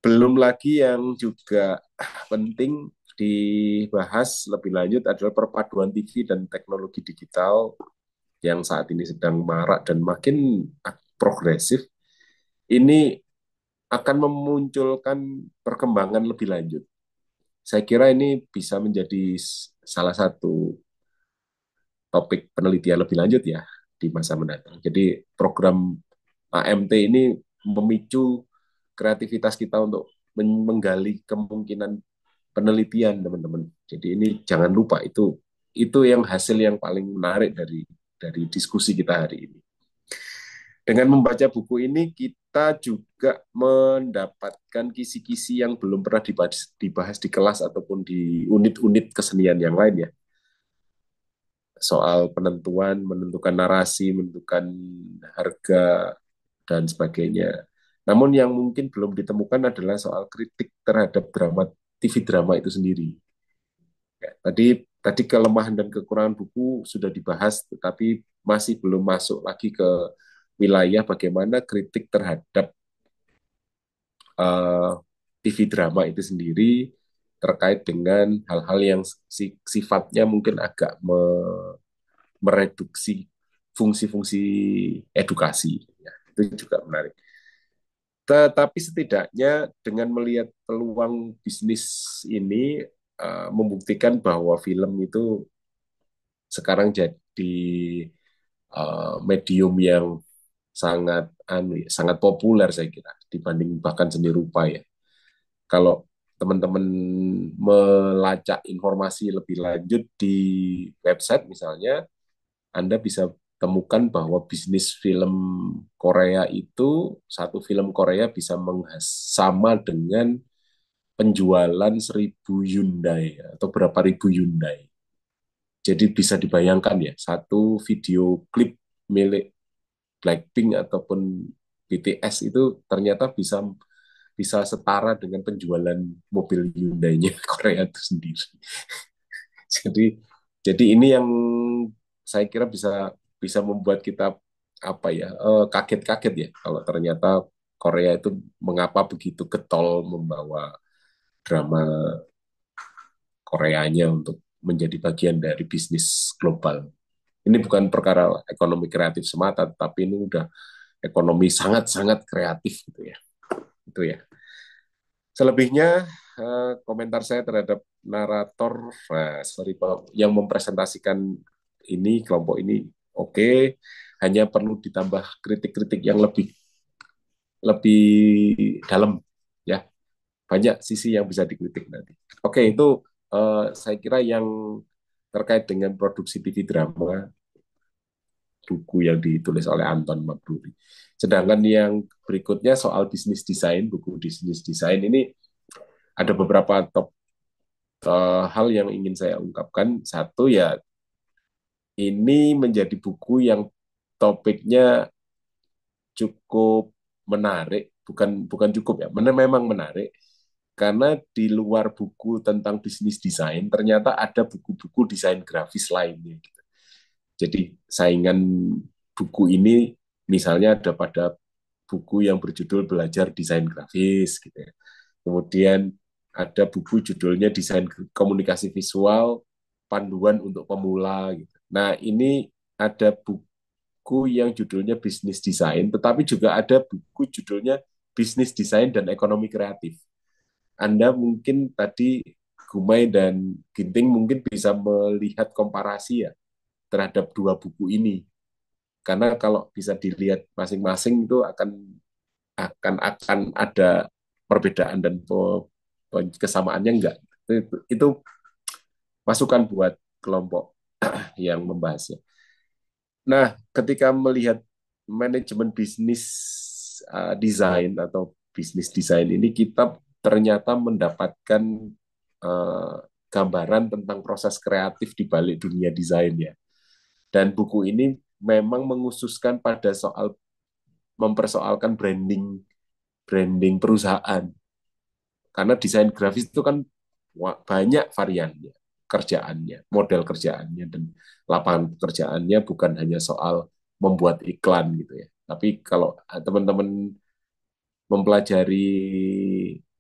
belum lagi yang juga penting dibahas lebih lanjut adalah perpaduan TV dan teknologi digital yang saat ini sedang marak dan makin progresif ini akan memunculkan perkembangan lebih lanjut. Saya kira ini bisa menjadi salah satu topik penelitian lebih lanjut ya di masa mendatang. Jadi program AMT ini memicu kreativitas kita untuk menggali kemungkinan penelitian, teman-teman. Jadi ini jangan lupa itu itu yang hasil yang paling menarik dari dari diskusi kita hari ini. Dengan membaca buku ini kita juga mendapatkan kisi-kisi yang belum pernah dibahas, dibahas di kelas ataupun di unit-unit kesenian yang lain ya soal penentuan, menentukan narasi, menentukan harga, dan sebagainya. Namun yang mungkin belum ditemukan adalah soal kritik terhadap drama TV drama itu sendiri. Ya, tadi tadi kelemahan dan kekurangan buku sudah dibahas, tetapi masih belum masuk lagi ke wilayah bagaimana kritik terhadap uh, eh, TV drama itu sendiri terkait dengan hal-hal yang sifatnya mungkin agak mereduksi fungsi-fungsi edukasi. Ya, itu juga menarik. Tetapi setidaknya dengan melihat peluang bisnis ini uh, membuktikan bahwa film itu sekarang jadi uh, medium yang sangat anu ya, sangat populer saya kira dibanding bahkan seni rupa ya. Kalau teman-teman melacak informasi lebih lanjut di website misalnya anda bisa temukan bahwa bisnis film Korea itu satu film Korea bisa menghas sama dengan penjualan seribu Hyundai atau berapa ribu Hyundai. Jadi bisa dibayangkan ya satu video klip milik Blackpink ataupun BTS itu ternyata bisa bisa setara dengan penjualan mobil Hyundai-nya Korea itu sendiri. jadi jadi ini yang saya kira bisa bisa membuat kita apa ya eh, kaget-kaget ya kalau ternyata Korea itu mengapa begitu getol membawa drama Koreanya untuk menjadi bagian dari bisnis global. Ini bukan perkara ekonomi kreatif semata, tapi ini udah ekonomi sangat-sangat kreatif gitu ya. Itu ya. Selebihnya eh, komentar saya terhadap narator, eh, sorry yang mempresentasikan ini kelompok ini oke okay, hanya perlu ditambah kritik-kritik yang lebih lebih dalam ya banyak sisi yang bisa dikritik nanti oke okay, itu uh, saya kira yang terkait dengan produksi TV drama buku yang ditulis oleh Anton Mabruri. Sedangkan yang berikutnya soal bisnis desain, buku bisnis desain ini ada beberapa top uh, hal yang ingin saya ungkapkan. Satu ya ini menjadi buku yang topiknya cukup menarik, bukan bukan cukup ya, memang menarik karena di luar buku tentang bisnis desain ternyata ada buku-buku desain grafis lainnya gitu. Jadi saingan buku ini misalnya ada pada buku yang berjudul belajar desain grafis gitu ya. Kemudian ada buku judulnya desain komunikasi visual panduan untuk pemula gitu. Nah, ini ada buku yang judulnya business Design, tetapi juga ada buku judulnya business Design dan Ekonomi Kreatif. Anda mungkin tadi Gumai dan Ginting mungkin bisa melihat komparasi ya terhadap dua buku ini. Karena kalau bisa dilihat masing-masing itu akan akan akan ada perbedaan dan kesamaannya enggak. Itu, itu masukan buat kelompok yang membahasnya. Nah, ketika melihat manajemen bisnis uh, desain atau bisnis desain ini, kita ternyata mendapatkan uh, gambaran tentang proses kreatif di balik dunia desainnya. Dan buku ini memang mengususkan pada soal mempersoalkan branding branding perusahaan. Karena desain grafis itu kan banyak variannya kerjaannya, model kerjaannya dan lapangan pekerjaannya bukan hanya soal membuat iklan gitu ya. Tapi kalau eh, teman-teman mempelajari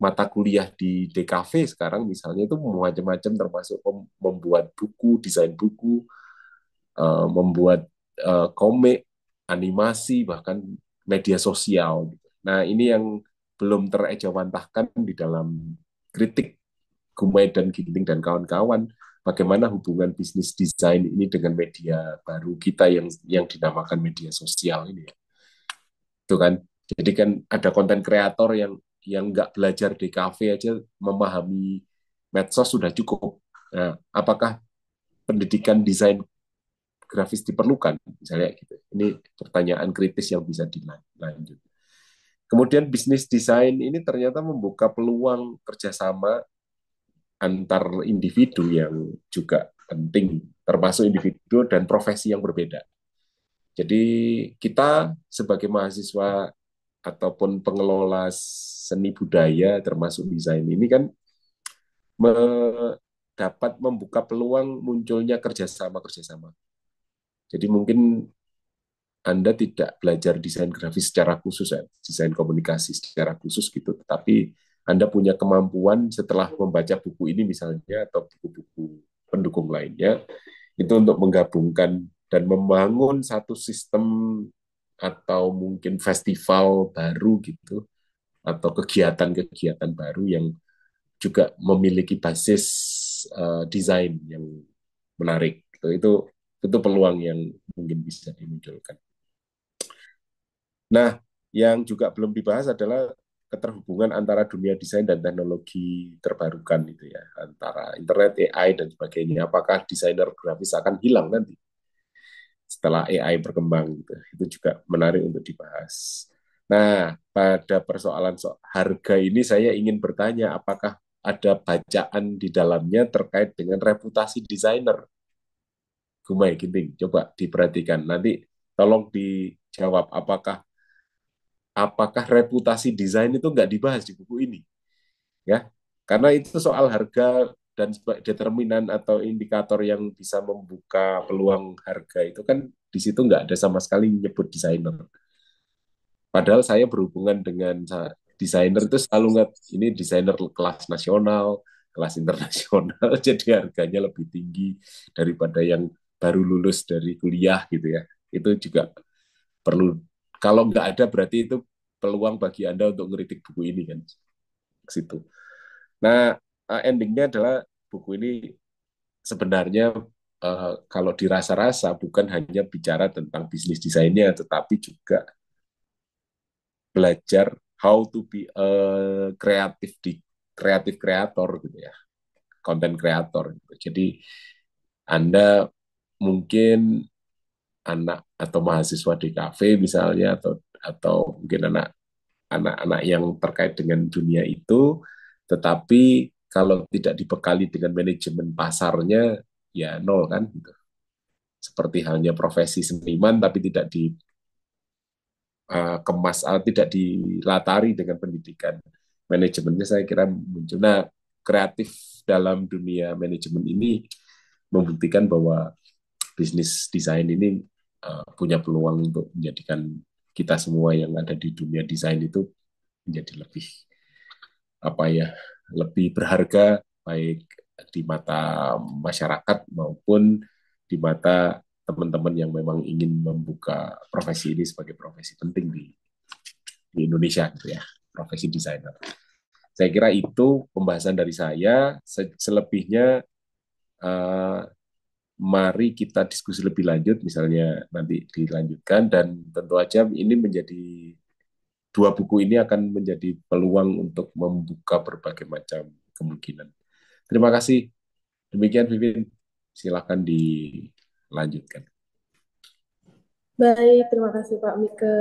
mata kuliah di DKV sekarang misalnya itu macam-macam termasuk membuat buku, desain buku, eh, membuat eh, komik, animasi bahkan media sosial. Gitu. Nah ini yang belum terejawantahkan di dalam kritik Gumai dan Ginting dan kawan-kawan bagaimana hubungan bisnis desain ini dengan media baru kita yang yang dinamakan media sosial ini ya. Itu kan. Jadi kan ada konten kreator yang yang nggak belajar di kafe aja memahami medsos sudah cukup. Nah, apakah pendidikan desain grafis diperlukan misalnya gitu. Ini pertanyaan kritis yang bisa dilanjut. Kemudian bisnis desain ini ternyata membuka peluang kerjasama antar individu yang juga penting, termasuk individu dan profesi yang berbeda. Jadi kita sebagai mahasiswa ataupun pengelola seni budaya termasuk desain ini kan me dapat membuka peluang munculnya kerjasama-kerjasama. Jadi mungkin Anda tidak belajar desain grafis secara khusus, ya, desain komunikasi secara khusus gitu, tetapi anda punya kemampuan setelah membaca buku ini misalnya atau buku-buku pendukung lainnya itu untuk menggabungkan dan membangun satu sistem atau mungkin festival baru gitu atau kegiatan-kegiatan baru yang juga memiliki basis uh, desain yang menarik. Itu, itu itu peluang yang mungkin bisa dimunculkan. Nah, yang juga belum dibahas adalah keterhubungan antara dunia desain dan teknologi terbarukan itu ya antara internet AI dan sebagainya hmm. apakah desainer grafis akan hilang nanti setelah AI berkembang gitu itu juga menarik untuk dibahas nah pada persoalan so harga ini saya ingin bertanya apakah ada bacaan di dalamnya terkait dengan reputasi desainer Gumai Ginting coba diperhatikan nanti tolong dijawab apakah apakah reputasi desain itu nggak dibahas di buku ini ya karena itu soal harga dan determinan atau indikator yang bisa membuka peluang harga itu kan di situ nggak ada sama sekali nyebut desainer padahal saya berhubungan dengan desainer itu selalu nggak ini desainer kelas nasional kelas internasional jadi harganya lebih tinggi daripada yang baru lulus dari kuliah gitu ya itu juga perlu kalau nggak ada berarti itu peluang bagi Anda untuk ngeritik buku ini kan. Ke situ. Nah, eh, endingnya adalah buku ini sebenarnya uh, kalau dirasa-rasa bukan hanya bicara tentang bisnis desainnya, tetapi juga belajar how to be a eh, kreatif di kreatif kreator gitu ya, konten kreator. Gitu. Jadi Anda mungkin anak atau mahasiswa di kafe misalnya atau atau mungkin anak anak-anak yang terkait dengan dunia itu tetapi kalau tidak dibekali dengan manajemen pasarnya ya nol kan gitu seperti halnya profesi seniman tapi tidak di uh, kemas eh, tidak dilatari dengan pendidikan manajemennya saya kira muncul nah kreatif dalam dunia manajemen ini membuktikan bahwa bisnis desain ini Eh, punya peluang untuk menjadikan kita semua yang ada di dunia desain itu menjadi lebih apa ya lebih berharga baik di mata masyarakat maupun di mata teman-teman yang memang ingin membuka profesi ini sebagai profesi penting di di Indonesia gitu ya profesi desainer saya kira itu pembahasan dari saya selebihnya eh, mari kita diskusi lebih lanjut misalnya nanti dilanjutkan dan tentu saja ini menjadi dua buku ini akan menjadi peluang untuk membuka berbagai macam kemungkinan. Terima kasih. Demikian Vivin, silakan dilanjutkan. Baik, terima kasih Pak Mika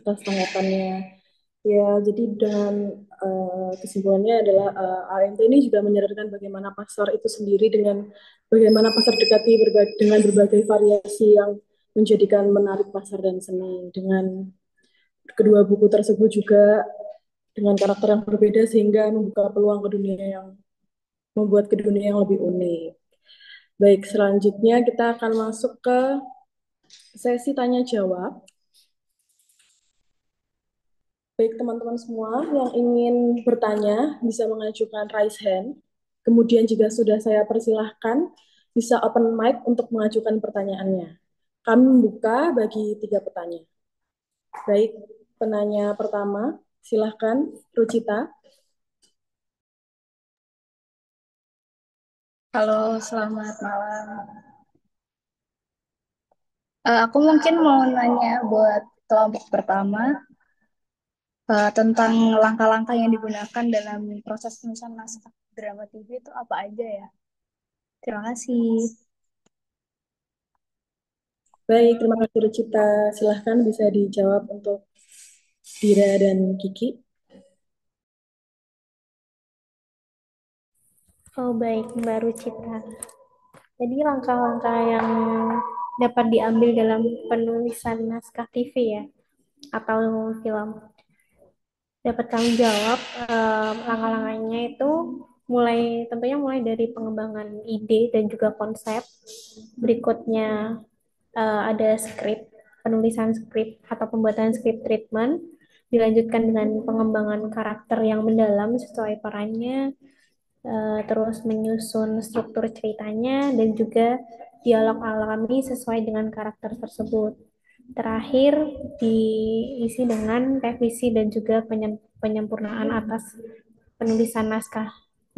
atas tanggapannya. Ya, jadi dan uh, kesimpulannya adalah uh, eh, AMT ini juga menyadarkan bagaimana pasar itu sendiri dengan bagaimana pasar dekati berba dengan berbagai variasi yang menjadikan menarik pasar dan seni. Dengan kedua buku tersebut juga dengan karakter yang berbeda sehingga membuka peluang ke dunia yang membuat ke dunia yang lebih unik. Baik, selanjutnya kita akan masuk ke sesi tanya jawab. Baik teman-teman semua yang ingin bertanya bisa mengajukan raise hand. Kemudian jika sudah saya persilahkan, bisa open mic untuk mengajukan pertanyaannya. Kami membuka bagi tiga pertanyaan. Baik, penanya pertama, silahkan Rucita. Halo, selamat malam. Uh, aku mungkin mau nanya buat kelompok pertama Eh, tentang langkah-langkah yang digunakan dalam proses penulisan naskah drama TV itu apa aja ya. Terima kasih. Baik, terima kasih Rucita. Silahkan bisa dijawab untuk Dira dan Kiki. Oh baik, Mbak Rucita. Jadi langkah-langkah yang dapat diambil dalam penulisan naskah TV ya, atau film dapat tanggung jawab uh, langkah-langkahnya itu mulai tentunya mulai dari pengembangan ide dan juga konsep berikutnya uh, ada skrip penulisan skrip atau pembuatan skrip treatment dilanjutkan dengan pengembangan karakter yang mendalam sesuai perannya uh, terus menyusun struktur ceritanya dan juga dialog alami sesuai dengan karakter tersebut terakhir diisi dengan revisi dan juga penyempurnaan atas penulisan naskah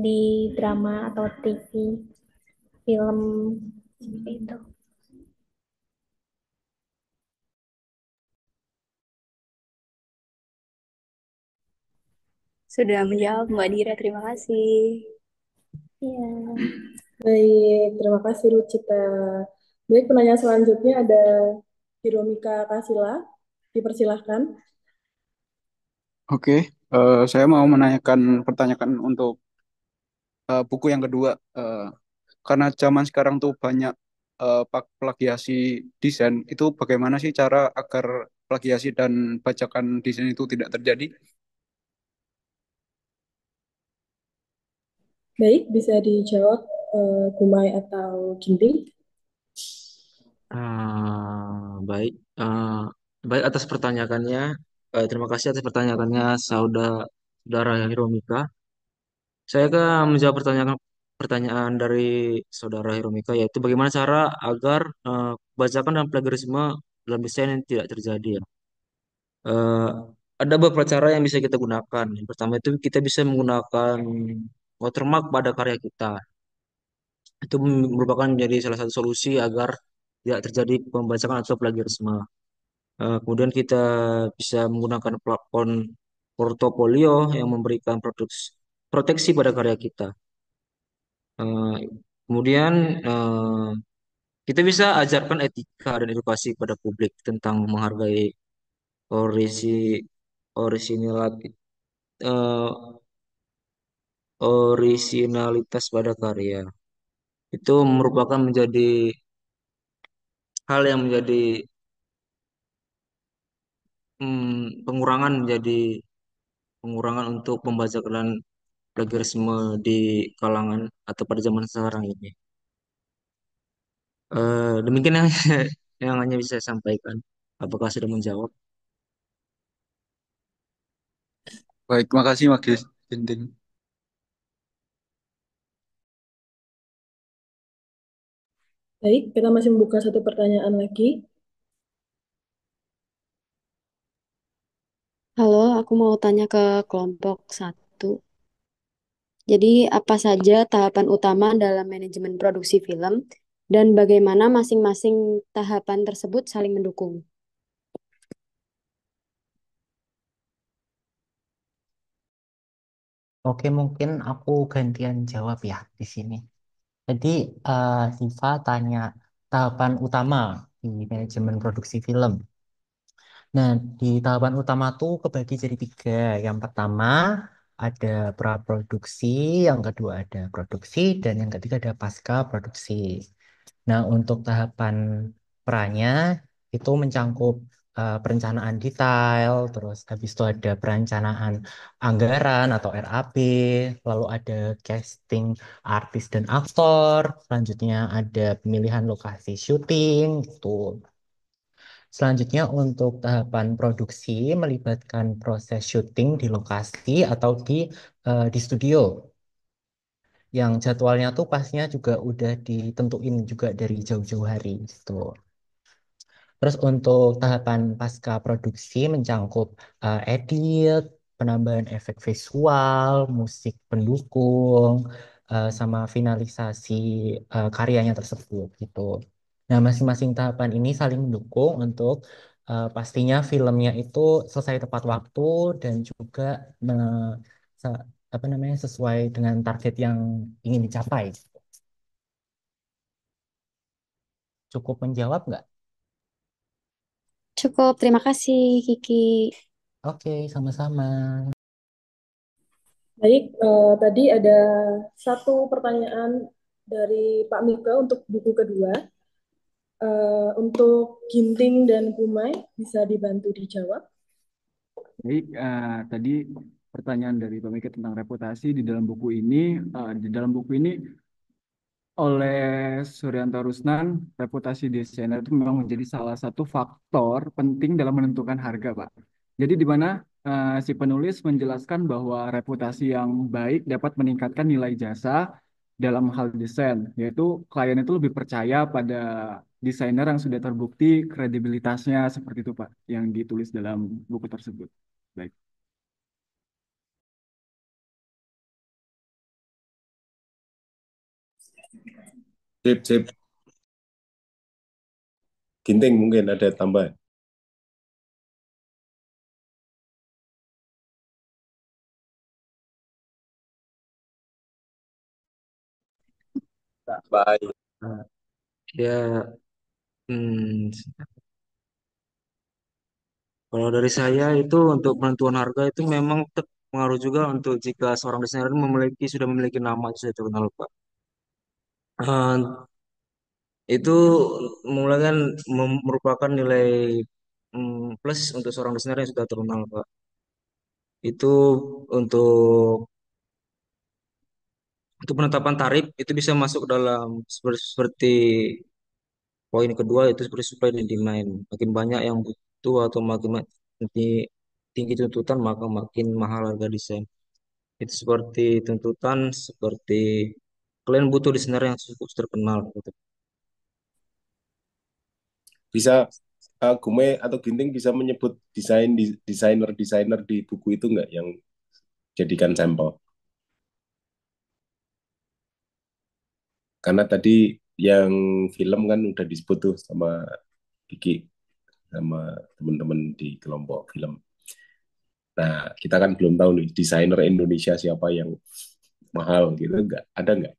di drama atau TV film itu. Sudah menjawab Mbak Dira, terima kasih. Iya. Baik, terima kasih Lucita. Baik, penanya selanjutnya ada Hiromika Kasila. Dipersilahkan. Oke, uh, saya mau menanyakan pertanyaan untuk uh, buku yang kedua. Uh, karena zaman sekarang tuh banyak uh, plagiasi desain, itu bagaimana sih cara agar plagiasi dan bajakan desain itu tidak terjadi? Baik, bisa dijawab uh, Gumai atau Ginting. Uh, baik. Uh, baik atas pertanyaannya. Uh, terima kasih atas pertanyaannya saudara saudara Hiromika. Saya akan menjawab pertanyaan pertanyaan dari saudara Hiromika yaitu bagaimana cara agar uh, eh, bajakan dan plagiarisme dalam desain yang tidak terjadi ya. Uh, ada beberapa cara yang bisa kita gunakan. Yang pertama itu kita bisa menggunakan watermark pada karya kita. Itu merupakan menjadi salah satu solusi agar tidak ya, terjadi pembajakan atau plagiarisme. Eh, kemudian kita bisa menggunakan platform portofolio yang memberikan produksi, proteksi pada karya kita. Eh, kemudian eh, kita bisa ajarkan etika dan edukasi pada publik tentang menghargai orisi orisinalitas orisinalitas pada karya. Itu merupakan menjadi hal yang menjadi hmm, pengurangan menjadi pengurangan untuk pembajakan plagiarisme di kalangan atau pada zaman sekarang ini. Uh, demikian yang, yang hanya bisa saya sampaikan. Apakah sudah menjawab? Baik, makasih Mas Ginting. Baik, kita masih membuka satu pertanyaan lagi. Halo, aku mau tanya ke kelompok satu. Jadi, apa saja tahapan utama dalam manajemen produksi film dan bagaimana masing-masing tahapan tersebut saling mendukung? Oke, mungkin aku gantian jawab ya di sini. Jadi, uh, Siva tanya tahapan utama di manajemen produksi film. Nah, di tahapan utama tuh kebagi jadi tiga. Yang pertama ada praproduksi, yang kedua ada produksi, dan yang ketiga ada pasca produksi. Nah, untuk tahapan pranya itu mencangkup uh, perencanaan detail, terus habis itu ada perencanaan anggaran atau RAP, lalu ada casting artis dan aktor, selanjutnya ada pemilihan lokasi syuting gitu. Selanjutnya untuk tahapan produksi melibatkan proses syuting di lokasi atau di uh, di studio. Yang jadwalnya tuh pastinya juga udah ditentuin juga dari jauh-jauh hari gitu. Terus untuk tahapan pasca produksi mencangkup uh, eh, edit, penambahan efek visual, musik pendukung, uh, sama finalisasi uh, karyanya tersebut gitu. Nah, masing-masing tahapan ini saling mendukung untuk uh, pastinya filmnya itu selesai tepat waktu dan juga me, apa namanya sesuai dengan target yang ingin dicapai. Cukup menjawab nggak? Cukup, terima kasih Kiki. Oke, sama-sama. Baik, uh, tadi ada satu pertanyaan dari Pak Mika untuk buku kedua. Uh, untuk Ginting dan Kumai bisa dibantu dijawab. Baik, uh, tadi pertanyaan dari Pak Mika tentang reputasi di dalam buku ini. di dalam buku ini oleh Suryanto Rusnan, reputasi desainer itu memang menjadi salah satu faktor penting dalam menentukan harga, Pak. Jadi di mana uh, si penulis menjelaskan bahwa reputasi yang baik dapat meningkatkan nilai jasa dalam hal desain, yaitu klien itu lebih percaya pada desainer yang sudah terbukti kredibilitasnya seperti itu, Pak, yang ditulis dalam buku tersebut. Baik. Sip, sip. Ginting mungkin ada tambahan. Baik. Ya, hmm, kalau dari saya itu untuk penentuan harga itu memang pengaruh juga untuk jika seorang desainer memiliki sudah memiliki nama sudah terkenal Pak. Uh, itu mulai kan merupakan nilai um, plus untuk seorang desainer yang sudah terkenal, Pak. Itu untuk untuk penetapan tarif itu bisa masuk dalam seperti, seperti poin kedua itu seperti supply dan demand. Makin banyak yang butuh atau makin tinggi tuntutan maka makin mahal harga desain. Itu seperti tuntutan seperti Kalian butuh desainer yang cukup terkenal gitu. Bisa uh, Gume atau Ginting bisa menyebut desain desainer-desainer di buku itu nggak yang jadikan sampel? Karena tadi yang film kan udah disebut tuh sama kiki sama teman-teman di kelompok film. Nah, kita kan belum tahu nih desainer Indonesia siapa yang mahal gitu enggak? Ada enggak?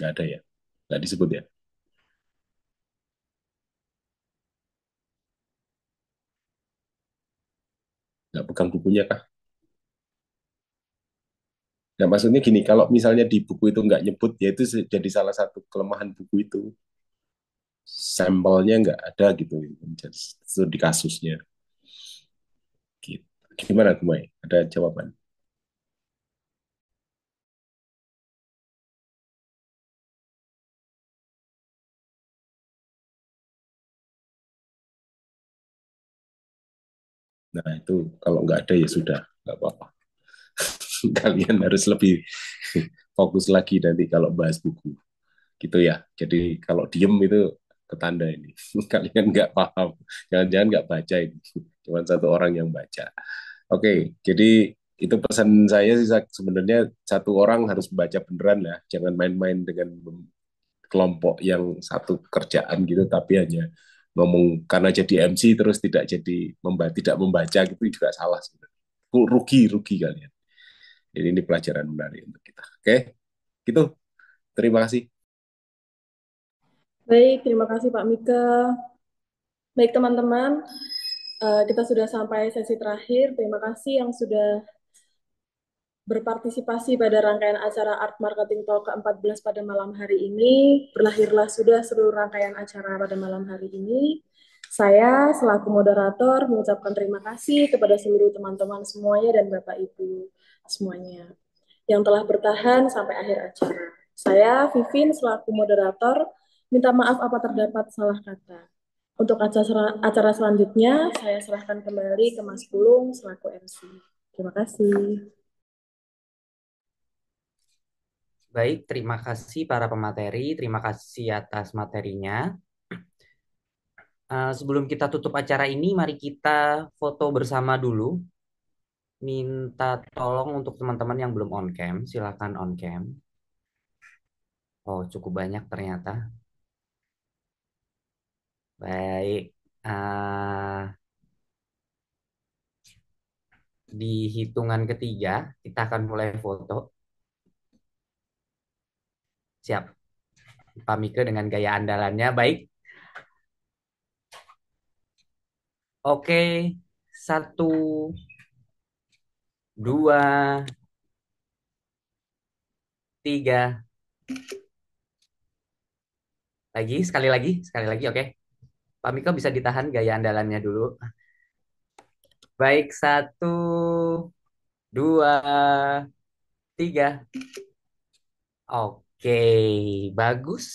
Nggak ada ya? Nggak disebut ya? Nggak pegang bukunya kah? Nah, maksudnya gini, kalau misalnya di buku itu nggak nyebut, ya itu jadi salah satu kelemahan buku itu. Sampelnya nggak ada gitu, itu di kasusnya. Gitu. Gimana, Kumai? Ada jawaban? Nah itu kalau nggak ada ya sudah, nggak apa-apa. Kalian harus lebih fokus lagi nanti kalau bahas buku. Gitu ya. Jadi kalau diem itu ketanda ini. Kalian nggak paham. Jangan-jangan nggak baca ini. Cuman satu orang yang baca. Oke, jadi itu pesan saya sih sebenarnya satu orang harus baca beneran lah. Jangan main-main dengan kelompok yang satu kerjaan gitu tapi hanya ngomong karena jadi MC terus tidak jadi memba tidak membaca gitu juga salah sebenarnya. Rugi rugi kalian. Jadi ini pelajaran menarik untuk kita. Oke, gitu. Terima kasih. Baik, terima kasih Pak Mika. Baik teman-teman, eh, kita sudah sampai sesi terakhir. Terima kasih yang sudah berpartisipasi pada rangkaian acara Art Marketing Talk ke-14 pada malam hari ini. Berlahirlah sudah seluruh rangkaian acara pada malam hari ini. Saya selaku moderator mengucapkan terima kasih kepada seluruh teman-teman semuanya dan Bapak Ibu semuanya yang telah bertahan sampai akhir acara. Saya Vivin selaku moderator minta maaf apa terdapat salah kata. Untuk acara acara selanjutnya saya serahkan kembali ke Mas Pulung selaku MC. Terima kasih. Baik, terima kasih para pemateri. Terima kasih atas materinya. Eh, sebelum kita tutup acara ini, mari kita foto bersama dulu. Minta tolong untuk teman-teman yang belum on cam, silakan on cam. Oh, cukup banyak ternyata. Baik. Eh, di hitungan ketiga, kita akan mulai foto. Siap. Pak Miko dengan gaya andalannya. Baik. Oke. Satu. Dua. Tiga. Lagi, sekali lagi, sekali lagi, oke. Pak Miko bisa ditahan gaya andalannya dulu. Baik, satu, dua, tiga. Oke. Oke, bagus.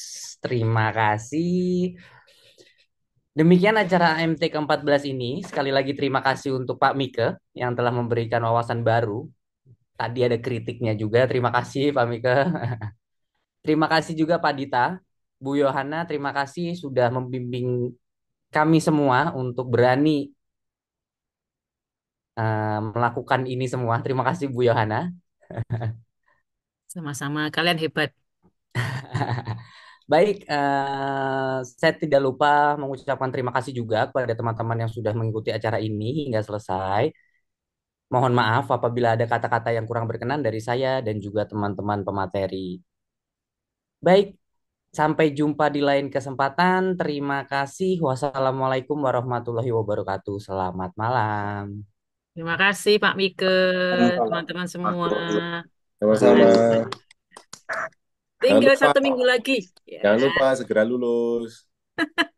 Terima kasih. Demikian acara MT ke-14 ini. Sekali lagi terima kasih untuk Pak Mika yang telah memberikan wawasan baru. Tadi ada kritiknya juga. Terima kasih Pak Mika. terima kasih juga Pak Dita. Bu Yohana, terima kasih sudah membimbing kami semua untuk berani uh, melakukan ini semua. Terima kasih Bu Yohana. Sama-sama, kalian hebat. Baik, uh, saya tidak lupa mengucapkan terima kasih juga kepada teman-teman yang sudah mengikuti acara ini hingga selesai. Mohon maaf apabila ada kata-kata yang kurang berkenan dari saya dan juga teman-teman pemateri. Baik, sampai jumpa di lain kesempatan. Terima kasih. Wassalamualaikum warahmatullahi wabarakatuh. Selamat malam. Terima kasih Pak Mike, teman-teman semua. Sama-sama. Tinggal lupa, satu minggu lagi. Ya. Jangan lupa segera lulus.